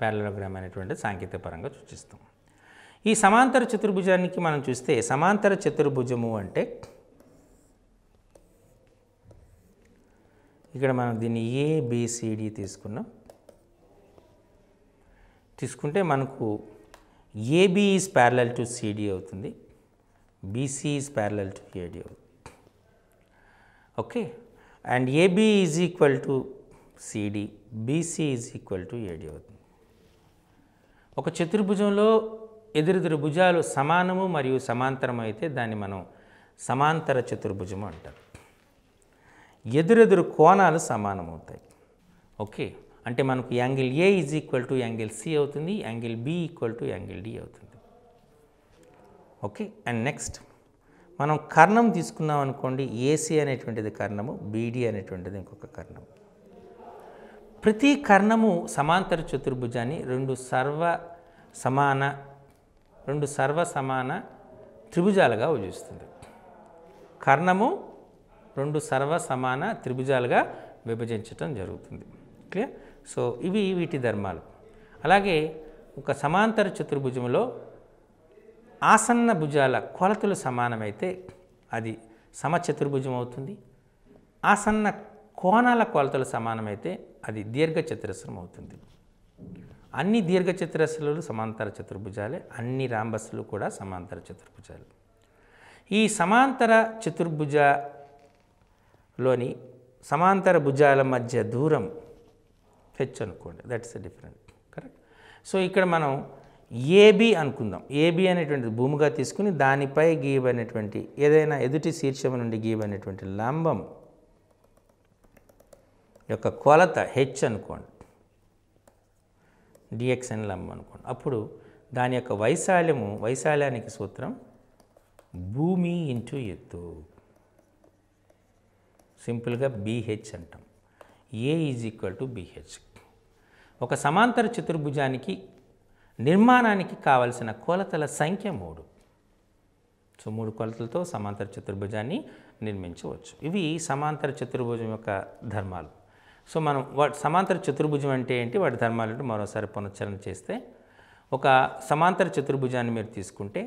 ప్యారలలోగ్రామ్ అనేటువంటి సాంకేతిక పరంగా సూచిస్తాం ఈ సమాంతర చతుర్భుజానికి మనం చూస్తే సమాంతర చతుర్భుజము అంటే ఇక్కడ మనం దీన్ని ఏబిసిడి తీసుకున్నాం తీసుకుంటే మనకు AB is parallel to CD అవుతుంది BC is parallel to AD అవుతుంది okay and AB is equal to CD BC is equal to AD అవుతుంది ఒక చతుర్భుజంలో ఎదురెదురు భుజాలు సమానము మరియు సమాంతరం అయితే దాన్ని మనం సమాంతర చతుర్భుజము అంటారు ఎదురెదురు కోణాలు సమానమవుతాయి ఓకే అంటే మనకు angle A is equal to angle C అవుతుంది angle B equal to angle D అవుతుంది ఓకే అండ్ నెక్స్ట్ మనం కర్ణం తీసుకున్నాం అనుకోండి ఏసీ అనేటువంటిది కర్ణము బీడీ అనేటువంటిది ఇంకొక కర్ణం ప్రతి కర్ణము సమాంతర చతుర్భుజాన్ని రెండు సర్వ సమాన రెండు సర్వ సమాన త్రిభుజాలుగా విభజిస్తుంది కర్ణము రెండు సర్వ సమాన త్రిభుజాలుగా విభజించటం జరుగుతుంది క్లియర్ సో ఇవి వీటి ధర్మాలు అలాగే ఒక సమాంతర చతుర్భుజంలో ఆసన్న భుజాల కొలతలు సమానమైతే అది సమచతుర్భుజం అవుతుంది ఆసన్న కోణాల కొలతలు సమానమైతే అది దీర్ఘచతురస్రం అవుతుంది అన్ని దీర్ఘచతురస్రాలు సమాంతర చతుర్భుజాలే అన్ని రాంబస్సులు కూడా సమాంతర చతుర్భుజాలు ఈ సమాంతర చతుర్భుజ లోని సమాంతర భుజాల మధ్య దూరం హెచ్ అనుకోండి దట్స్ డిఫరెంట్ కరెక్ట్ సో ఇక్కడ మనం ఏబి అనుకుందాం ఏబి అనేటువంటిది భూమిగా తీసుకుని దానిపై గీయబడినటువంటి ఏదైనా ఎదుటి శీర్షం నుండి గీయబడినటువంటి లంబం యొక్క కొలత హెచ్ అనుకోండి డిఎక్స్ అని లంబం అనుకోండి అప్పుడు దాని యొక్క వైశాల్యము వైశాల్యానికి సూత్రం భూమి ఇంటూ ఎత్తు సింపుల్గా బీహెచ్ అంటాం A is equal to BH ఒక సమాంతర చతుర్భుజానికి నిర్మాణానికి కావలసిన కొలతల సంఖ్య మూడు సో మూడు కొలతలతో సమాంతర చతుర్భుజాన్ని నిర్మించవచ్చు ఇవి సమాంతర చతుర్భుజం యొక్క ధర్మాలు సో మనం వాటి సమాంతర చతుర్భుజం అంటే ఏంటి వాటి ధర్మాలు అంటే మరోసారి పునశ్చరణ చేస్తే ఒక సమాంతర చతుర్భుజాన్ని మీరు తీసుకుంటే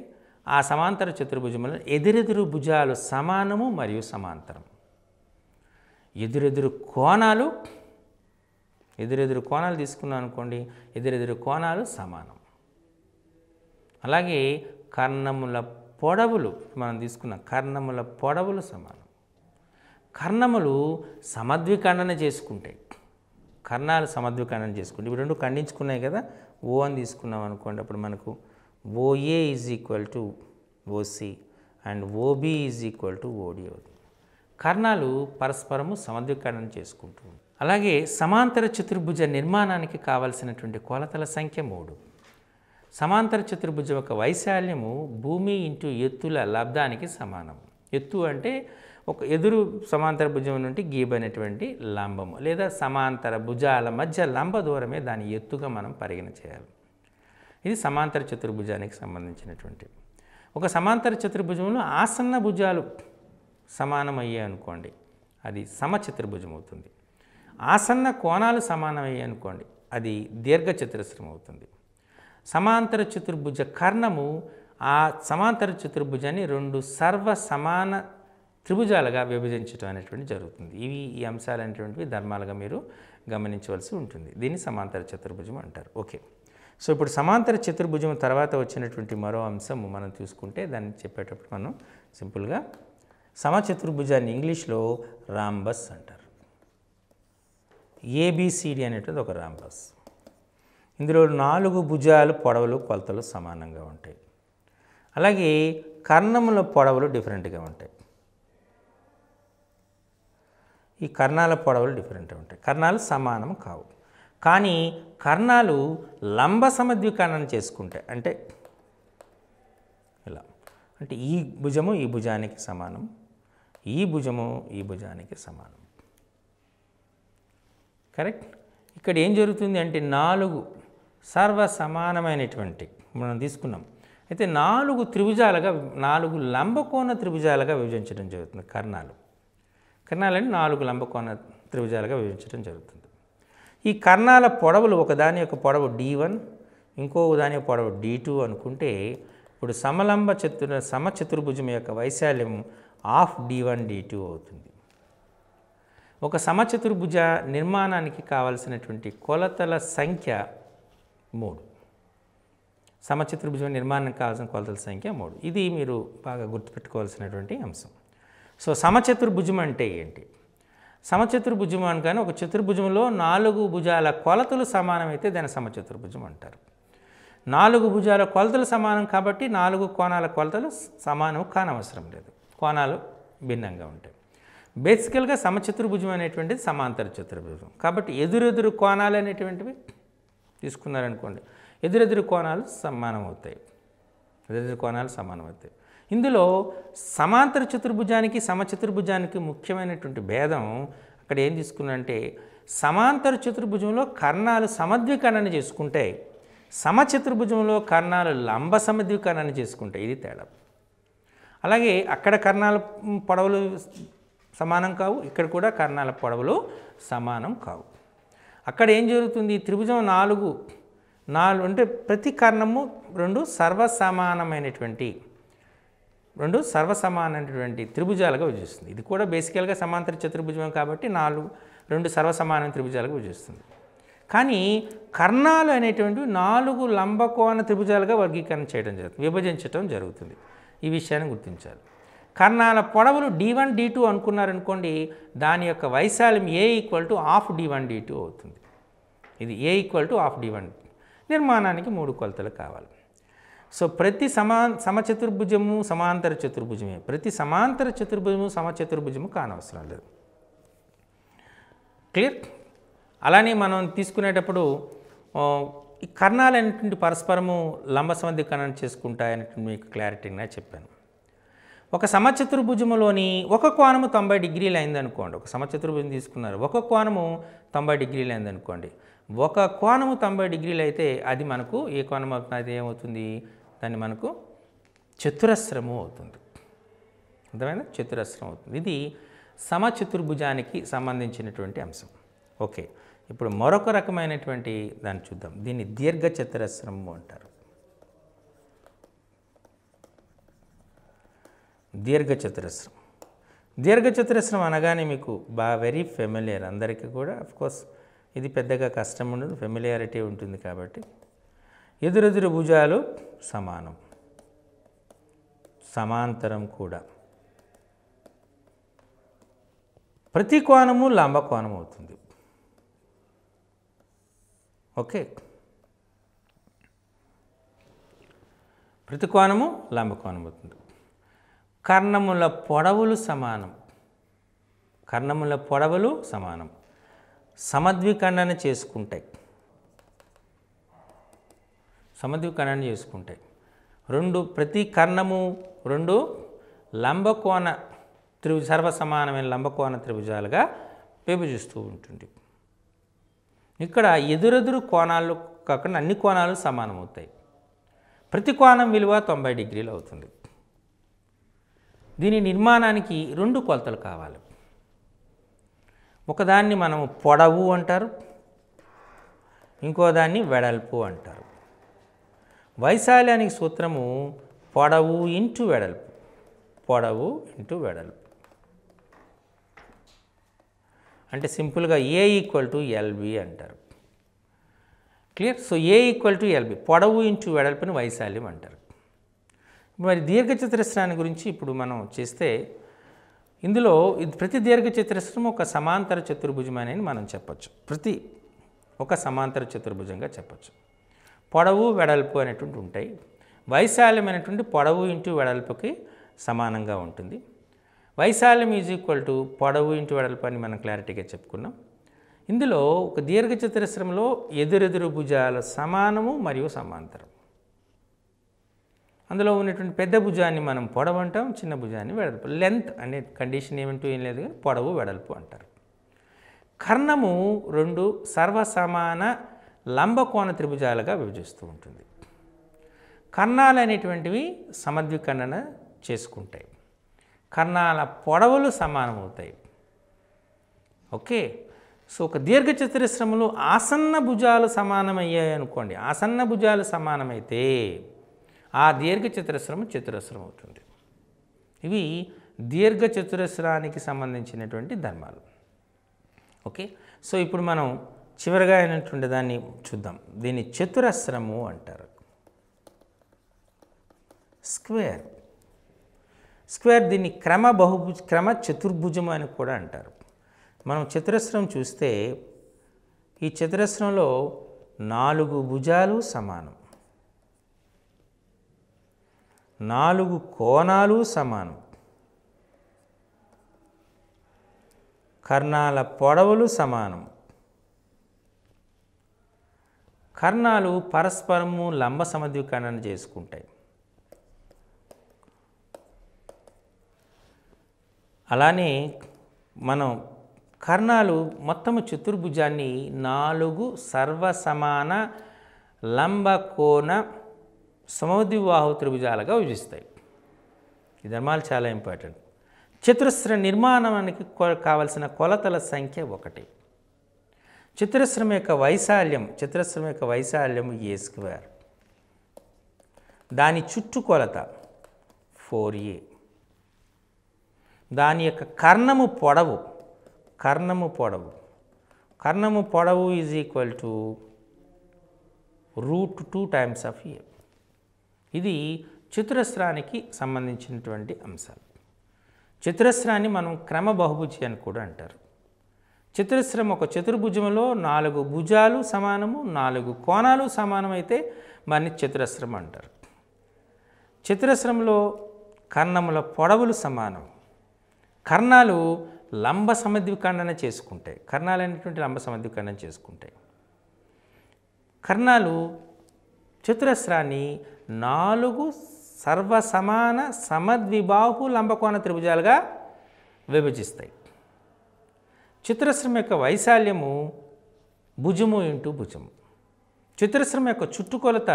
ఆ సమాంతర చతుర్భుజంలో ఎదురెదురు భుజాలు సమానము మరియు సమాంతరం ఎదురెదురు కోణాలు ఎదురెదురు కోణాలు తీసుకున్నాం అనుకోండి ఎదురెదురు కోణాలు సమానం అలాగే కర్ణముల పొడవులు మనం తీసుకున్న కర్ణముల పొడవులు సమానం కర్ణములు సమద్వికండన చేసుకుంటాయి కర్ణాలు సమద్వికండన చేసుకుంటాయి ఇప్పుడు రెండు ఖండించుకున్నాయి కదా ఓ అని తీసుకున్నాం అనుకోండి అప్పుడు మనకు OA is equal to OC and OB is equal to OD అవుతుంది కర్ణాలు పరస్పరము సమధికరణం చేసుకుంటూ అలాగే సమాంతర చతుర్భుజ నిర్మాణానికి కావలసినటువంటి కొలతల సంఖ్య మూడు సమాంతర చతుర్భుజం యొక్క వైశాల్యము భూమి ఇంటూ ఎత్తుల లబ్ధానికి సమానం ఎత్తు అంటే ఒక ఎదురు సమాంతర భుజం నుండి గీబైనటువంటి లంబము లేదా సమాంతర భుజాల మధ్య లంబ దూరమే దాని ఎత్తుగా మనం పరిగణ చేయాలి ఇది సమాంతర చతుర్భుజానికి సంబంధించినటువంటి ఒక సమాంతర చతుర్భుజంలో ఆసన్న భుజాలు సమానమయ్యాయి అనుకోండి అది సమచతుర్భుజం అవుతుంది ఆసన్న కోణాలు సమానమయ్యాయి అనుకోండి అది దీర్ఘచతురస్రం అవుతుంది సమాంతర చతుర్భుజ కర్ణము ఆ సమాంతర చతుర్భుజాన్ని రెండు సర్వ సమాన త్రిభుజాలుగా విభజించడం అనేటువంటి జరుగుతుంది ఇవి ఈ అంశాలు అనేటువంటివి ధర్మాలుగా మీరు గమనించవలసి ఉంటుంది దీన్ని సమాంతర చతుర్భుజం అంటారు ఓకే సో ఇప్పుడు సమాంతర చతుర్భుజం తర్వాత వచ్చినటువంటి మరో అంశము మనం చూసుకుంటే దాన్ని చెప్పేటప్పుడు మనం సింపుల్గా సమచతుర్భుజాన్ని ఇంగ్లీష్లో రాంబస్ అంటారు ఏబిసిడి అనేటది ఒక రాంబస్ ఇందులో నాలుగు భుజాలు పొడవులు కొలతలు సమానంగా ఉంటాయి అలాగే కర్ణముల పొడవులు డిఫరెంట్గా ఉంటాయి ఈ కర్ణాల పొడవులు డిఫరెంట్గా ఉంటాయి కర్ణాలు సమానం కావు కానీ కర్ణాలు లంబ సమద్వికానం చేసుకుంటాయి అంటే ఇలా అంటే ఈ భుజము ఈ భుజానికి సమానం ఈ భుజము ఈ భుజానికి సమానం కరెక్ట్ ఇక్కడ ఏం జరుగుతుంది అంటే నాలుగు సర్వ సమానమైనటువంటి మనం తీసుకున్నాం అయితే నాలుగు త్రిభుజాలుగా నాలుగు లంబకోణ త్రిభుజాలుగా విభజించడం జరుగుతుంది కర్ణాలు కర్ణాలని నాలుగు లంబకోణ త్రిభుజాలుగా విభజించడం జరుగుతుంది ఈ కర్ణాల పొడవులు ఒకదాని యొక్క పొడవు డి వన్ ఇంకో దాని పొడవు డి టూ అనుకుంటే ఇప్పుడు సమలంబ చతుర్ సమచతుర్భుజం యొక్క వైశాల్యం of D one D two అవుతుంది ఒక సమచతుర్భుజ నిర్మాణానికి కావలసినటువంటి కొలతల సంఖ్య మూడు సమచతుర్భుజం నిర్మాణానికి కావాల్సిన కొలతల సంఖ్య మూడు ఇది మీరు బాగా గుర్తుపెట్టుకోవాల్సినటువంటి అంశం సో సమచతుర్భుజం అంటే ఏంటి సమచతుర్భుజం అనగానే ఒక చతుర్భుజంలో నాలుగు భుజాల కొలతలు సమానమైతే దాని సమచతుర్భుజం అంటారు నాలుగు భుజాల కొలతలు సమానం కాబట్టి నాలుగు కోణాల కొలతలు సమానం కానవసరం లేదు కోణాలు భిన్నంగా ఉంటాయి బేసికల్గా సమచతుర్భుజం అనేటువంటిది సమాంతర చతుర్భుజం కాబట్టి ఎదురెదురు కోణాలు అనేటువంటివి తీసుకున్నారనుకోండి ఎదురెదురు కోణాలు సమానం అవుతాయి ఎదురెదురు కోణాలు సమానం అవుతాయి ఇందులో సమాంతర చతుర్భుజానికి సమచతుర్భుజానికి ముఖ్యమైనటువంటి భేదం అక్కడ ఏం తీసుకున్నంటే సమాంతర చతుర్భుజంలో కర్ణాలు సమద్వికరణ చేసుకుంటే సమచతుర్భుజంలో కర్ణాలు లంబ సమద్వికరణ చేసుకుంటాయి ఇది తేడా అలాగే అక్కడ కర్ణాల పొడవులు సమానం కావు ఇక్కడ కూడా కర్ణాల పొడవులు సమానం కావు అక్కడ ఏం జరుగుతుంది త్రిభుజం నాలుగు నాలుగు అంటే ప్రతి కర్ణము రెండు సర్వసమానమైనటువంటి రెండు సర్వసమానమైనటువంటి త్రిభుజాలుగా విభజిస్తుంది ఇది కూడా బేసికల్గా సమాంతర చతుర్భుజం కాబట్టి నాలుగు రెండు సర్వసమాన త్రిభుజాలుగా విభజిస్తుంది కానీ కర్ణాలు అనేటువంటివి నాలుగు లంబకోణ త్రిభుజాలుగా వర్గీకరణ చేయడం జరుగుతుంది విభజించడం జరుగుతుంది ఈ విషయాన్ని గుర్తించాలి కర్ణాల పొడవులు డి వన్ డి టూ అనుకున్నారనుకోండి దాని యొక్క వైశాల్యం A equal to half D one D two అవుతుంది ఇది A equal to half D one నిర్మాణానికి మూడు కొలతలు కావాలి సో ప్రతి సమా సమచతుర్భుజము సమాంతర చతుర్భుజమే ప్రతి సమాంతర చతుర్భుజము సమచతుర్భుజము కానవసరం లేదు క్లియర్ అలానే మనం తీసుకునేటప్పుడు ఈ కర్ణాలు అనేటువంటి పరస్పరము లంబసంధికరణం చేసుకుంటాయనేటువంటి మీకు క్లారిటీగా చెప్పాను ఒక సమచతుర్భుజములోని ఒక కోణము తొంభై డిగ్రీలు అయిందనుకోండి ఒక సమచతుర్భుజం తీసుకున్నారు ఒక కోణము తొంభై డిగ్రీలు అయిందనుకోండి ఒక కోణము తొంభై డిగ్రీలు అయితే అది మనకు ఏ కోణం అవుతుంది ఏమవుతుంది దాన్ని మనకు చతురస్రము అవుతుంది అర్థమైనా చతురస్రం అవుతుంది ఇది సమచతుర్భుజానికి సంబంధించినటువంటి అంశం ఓకే ఇప్పుడు మరొక రకమైనటువంటి దాన్ని చూద్దాం దీన్ని దీర్ఘ చతురస్రము అంటారు దీర్ఘ చతురస్రం దీర్ఘ చతురస్రం అనగానే మీకు బాగా వెరీ ఫెమిలియర్ అందరికీ కూడా కోర్స్ ఇది పెద్దగా కష్టం ఉండదు ఫెమిలియారిటీ ఉంటుంది కాబట్టి ఎదురెదురు భుజాలు సమానం సమాంతరం కూడా ప్రతి కోణము కోణం అవుతుంది ఓకే ప్రతికోణము లంబకోణం అవుతుంది కర్ణముల పొడవులు సమానం కర్ణముల పొడవులు సమానం సమద్విఖండన చేసుకుంటాయి సమద్విఖండన చేసుకుంటాయి రెండు ప్రతి కర్ణము రెండు లంబకోణ త్రిభు సర్వసమానమైన లంబకోణ త్రిభుజాలుగా విభజిస్తూ ఉంటుంది ఇక్కడ ఎదురెదురు కోణాలు కాకుండా అన్ని కోణాలు సమానమవుతాయి ప్రతి కోణం విలువ తొంభై డిగ్రీలు అవుతుంది దీని నిర్మాణానికి రెండు కొలతలు కావాలి ఒకదాన్ని మనము పొడవు అంటారు ఇంకోదాన్ని వెడల్పు అంటారు వైశాల్యానికి సూత్రము పొడవు ఇంటూ వెడల్పు పొడవు ఇంటూ వెడల్పు అంటే సింపుల్గా ఏ ఈక్వల్ టు ఎల్బి అంటారు clear so A equal to LB పొడవు ఇంచు వెడల్పుని వైశాల్యం అంటారు మరి దీర్ఘచతురస్రాన్ని గురించి ఇప్పుడు మనం చేస్తే ఇందులో ఇది ప్రతి దీర్ఘచతురస్రం ఒక సమాంతర చతుర్భుజం అనేది మనం చెప్పచ్చు ప్రతి ఒక సమాంతర చతుర్భుజంగా చెప్పచ్చు పొడవు వెడల్పు అనేటువంటి ఉంటాయి వైశాల్యం అనేటువంటి పొడవు ఇంటూ వెడల్పుకి సమానంగా ఉంటుంది వైశాల్యం ఈజ్ ఈక్వల్ టు పొడవు ఇంటి వెడల్పు అని మనం క్లారిటీగా చెప్పుకున్నాం ఇందులో ఒక దీర్ఘచతురస్రంలో ఎదురెదురు భుజాల సమానము మరియు సమాంతరం అందులో ఉన్నటువంటి పెద్ద భుజాన్ని మనం పొడవు అంటాం చిన్న భుజాన్ని వెడల్పు లెంత్ అనే కండిషన్ ఏమంటూ ఏం లేదు పొడవు వెడల్పు అంటారు కర్ణము రెండు సర్వసమాన లంబకోణ త్రిభుజాలుగా విభజిస్తూ ఉంటుంది కర్ణాలు అనేటువంటివి సమద్వికరణ చేసుకుంటాయి కర్ణాల పొడవులు సమానమవుతాయి ఓకే సో ఒక దీర్ఘ చతురస్రములు ఆసన్న భుజాలు సమానమయ్యాయి అనుకోండి ఆసన్న భుజాలు సమానమైతే ఆ దీర్ఘ చతురస్రము చతురస్రం అవుతుంది ఇవి దీర్ఘ చతురస్రానికి సంబంధించినటువంటి ధర్మాలు ఓకే సో ఇప్పుడు మనం చివరిగా అయినటువంటి దాన్ని చూద్దాం దీన్ని చతురస్రము అంటారు స్క్వేర్ స్క్వేర్ దీన్ని క్రమ బహుభుజ క్రమ చతుర్భుజం అని కూడా అంటారు మనం చతురస్రం చూస్తే ఈ చతురస్రంలో నాలుగు భుజాలు సమానం నాలుగు కోణాలు సమానం కర్ణాల పొడవులు సమానం కర్ణాలు పరస్పరము లంబ సమద్వికరణం చేసుకుంటాయి అలానే మనం కర్ణాలు మొత్తము చతుర్భుజాన్ని నాలుగు సర్వసమాన లంబకోణ సమద్వివాహ త్రిభుజాలుగా విభజిస్తాయి ఈ ధర్మాలు చాలా ఇంపార్టెంట్ చతురస్ర నిర్మాణానికి కావలసిన కొలతల సంఖ్య ఒకటి చతురస్రం యొక్క వైశాల్యం చతురస్రం యొక్క వైశాల్యం ఏ స్క్వేర్ దాని చుట్టుకొలత ఫోర్ ఏ దాని యొక్క కర్ణము పొడవు కర్ణము పొడవు కర్ణము పొడవు is equal to root two times of A ఇది చతురస్రానికి సంబంధించినటువంటి అంశాలు చతురస్రాన్ని మనం క్రమ బహుభుజి అని కూడా అంటారు చతురస్రం ఒక చతుర్భుజంలో నాలుగు భుజాలు సమానము నాలుగు కోణాలు సమానమైతే మరి చతురస్రం అంటారు చతురస్రంలో కర్ణముల పొడవులు సమానం కర్ణాలు లంబ సమద్వికర్ణన చేసుకుంటాయి కర్ణాలు అనేటువంటి లంబ సమద్వికర్ణన చేసుకుంటాయి కర్ణాలు చతురస్రాన్ని నాలుగు సర్వసమాన సమద్విబాహు లంబకోణ త్రిభుజాలుగా విభజిస్తాయి చతురస్రం యొక్క వైశాల్యము భుజము ఇంటూ భుజము చతురస్రం యొక్క చుట్టుకొలత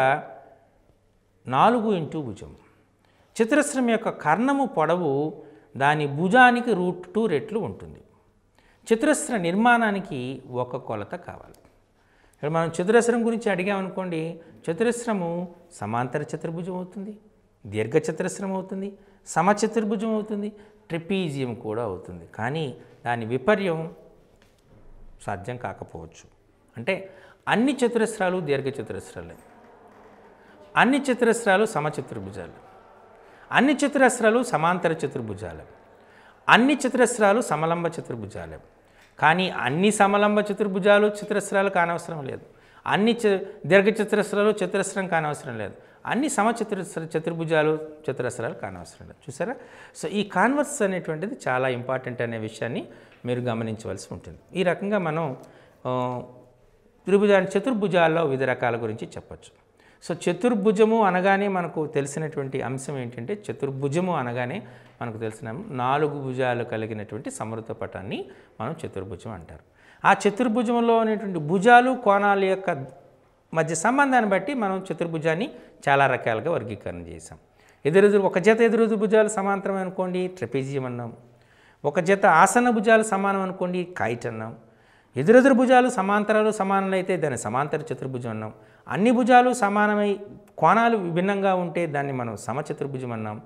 నాలుగు ఇంటూ భుజం చతురస్రం యొక్క కర్ణము పొడవు దాని భుజానికి రూట్ టూ రెట్లు ఉంటుంది చతురస్ర నిర్మాణానికి ఒక కొలత కావాలి ఇక్కడ మనం చతురస్రం గురించి అడిగామనుకోండి చతురస్రము సమాంతర చతుర్భుజం అవుతుంది దీర్ఘ చతురస్రం అవుతుంది సమచతుర్భుజం అవుతుంది ట్రిపీజియం కూడా అవుతుంది కానీ దాని విపర్యం సాధ్యం కాకపోవచ్చు అంటే అన్ని చతురస్రాలు దీర్ఘ చతురస్రాలే అన్ని చతురస్రాలు సమచతుర్భుజాలు అన్ని చతురస్రాలు సమాంతర చతుర్భుజాలు అన్ని చతురస్రాలు సమలంబ చతుర్భుజాలు కానీ అన్ని సమలంబ చతుర్భుజాలు చతురస్రాలు కానవసరం లేదు అన్ని చ దీర్ఘచతురస్రాలు చతురస్రం కానవసరం లేదు అన్ని సమచతుర చతుర్భుజాలు చతురస్రాలు కానవసరం లేదు చూసారా సో ఈ కాన్వర్స్ అనేటువంటిది చాలా ఇంపార్టెంట్ అనే విషయాన్ని మీరు గమనించవలసి ఉంటుంది ఈ రకంగా మనం త్రిభుజాన్ని చతుర్భుజాల్లో వివిధ రకాల గురించి చెప్పచ్చు సో చతుర్భుజము అనగానే మనకు తెలిసినటువంటి అంశం ఏంటంటే చతుర్భుజము అనగానే మనకు తెలిసిన నాలుగు భుజాలు కలిగినటువంటి సమృద్ధ పటాన్ని మనం చతుర్భుజం అంటారు ఆ చతుర్భుజంలో అనేటువంటి భుజాలు కోణాల యొక్క మధ్య సంబంధాన్ని బట్టి మనం చతుర్భుజాన్ని చాలా రకాలుగా వర్గీకరణ చేసాం ఎదురెదురు ఒక జత ఎదురుదు భుజాలు సమాంతరం అనుకోండి ట్రెపీజియం అన్నాం ఒక జత ఆసన భుజాలు సమానం అనుకోండి కైట్ అన్నాం ఎదురెదురు భుజాలు సమాంతరాలు అయితే దాన్ని సమాంతర చతుర్భుజం అన్నాం అన్ని భుజాలు సమానమై కోణాలు విభిన్నంగా ఉంటే దాన్ని మనం సమచతుర్భుజం అన్నాం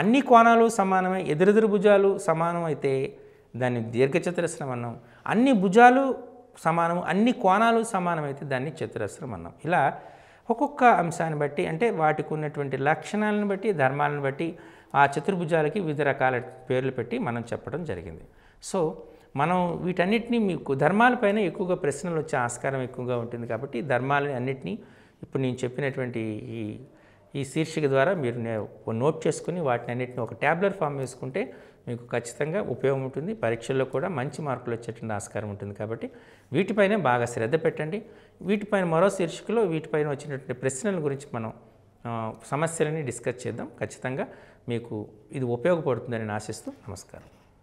అన్ని కోణాలు సమానమై ఎదురెదురు భుజాలు సమానమైతే దాన్ని దీర్ఘచతురస్రం అన్నాం అన్ని భుజాలు సమానం అన్ని కోణాలు సమానమైతే దాన్ని చతురస్రం అన్నాం ఇలా ఒక్కొక్క అంశాన్ని బట్టి అంటే వాటికి ఉన్నటువంటి లక్షణాలను బట్టి ధర్మాలను బట్టి ఆ చతుర్భుజాలకి వివిధ రకాల పేర్లు పెట్టి మనం చెప్పడం జరిగింది సో మనం వీటన్నిటినీ మీకు ధర్మాలపైన ఎక్కువగా ప్రశ్నలు వచ్చే ఆస్కారం ఎక్కువగా ఉంటుంది కాబట్టి ధర్మాలని అన్నిటినీ ఇప్పుడు నేను చెప్పినటువంటి ఈ ఈ శీర్షిక ద్వారా మీరు నోట్ చేసుకుని వాటిని అన్నిటిని ఒక ట్యాబ్లెట్ ఫామ్ వేసుకుంటే మీకు ఖచ్చితంగా ఉపయోగం ఉంటుంది పరీక్షల్లో కూడా మంచి మార్కులు వచ్చేటువంటి ఆస్కారం ఉంటుంది కాబట్టి వీటిపైన బాగా శ్రద్ధ పెట్టండి వీటిపైన మరో శీర్షికలో వీటిపైన వచ్చినటువంటి ప్రశ్నల గురించి మనం సమస్యలని డిస్కస్ చేద్దాం ఖచ్చితంగా మీకు ఇది ఉపయోగపడుతుందని ఆశిస్తూ నమస్కారం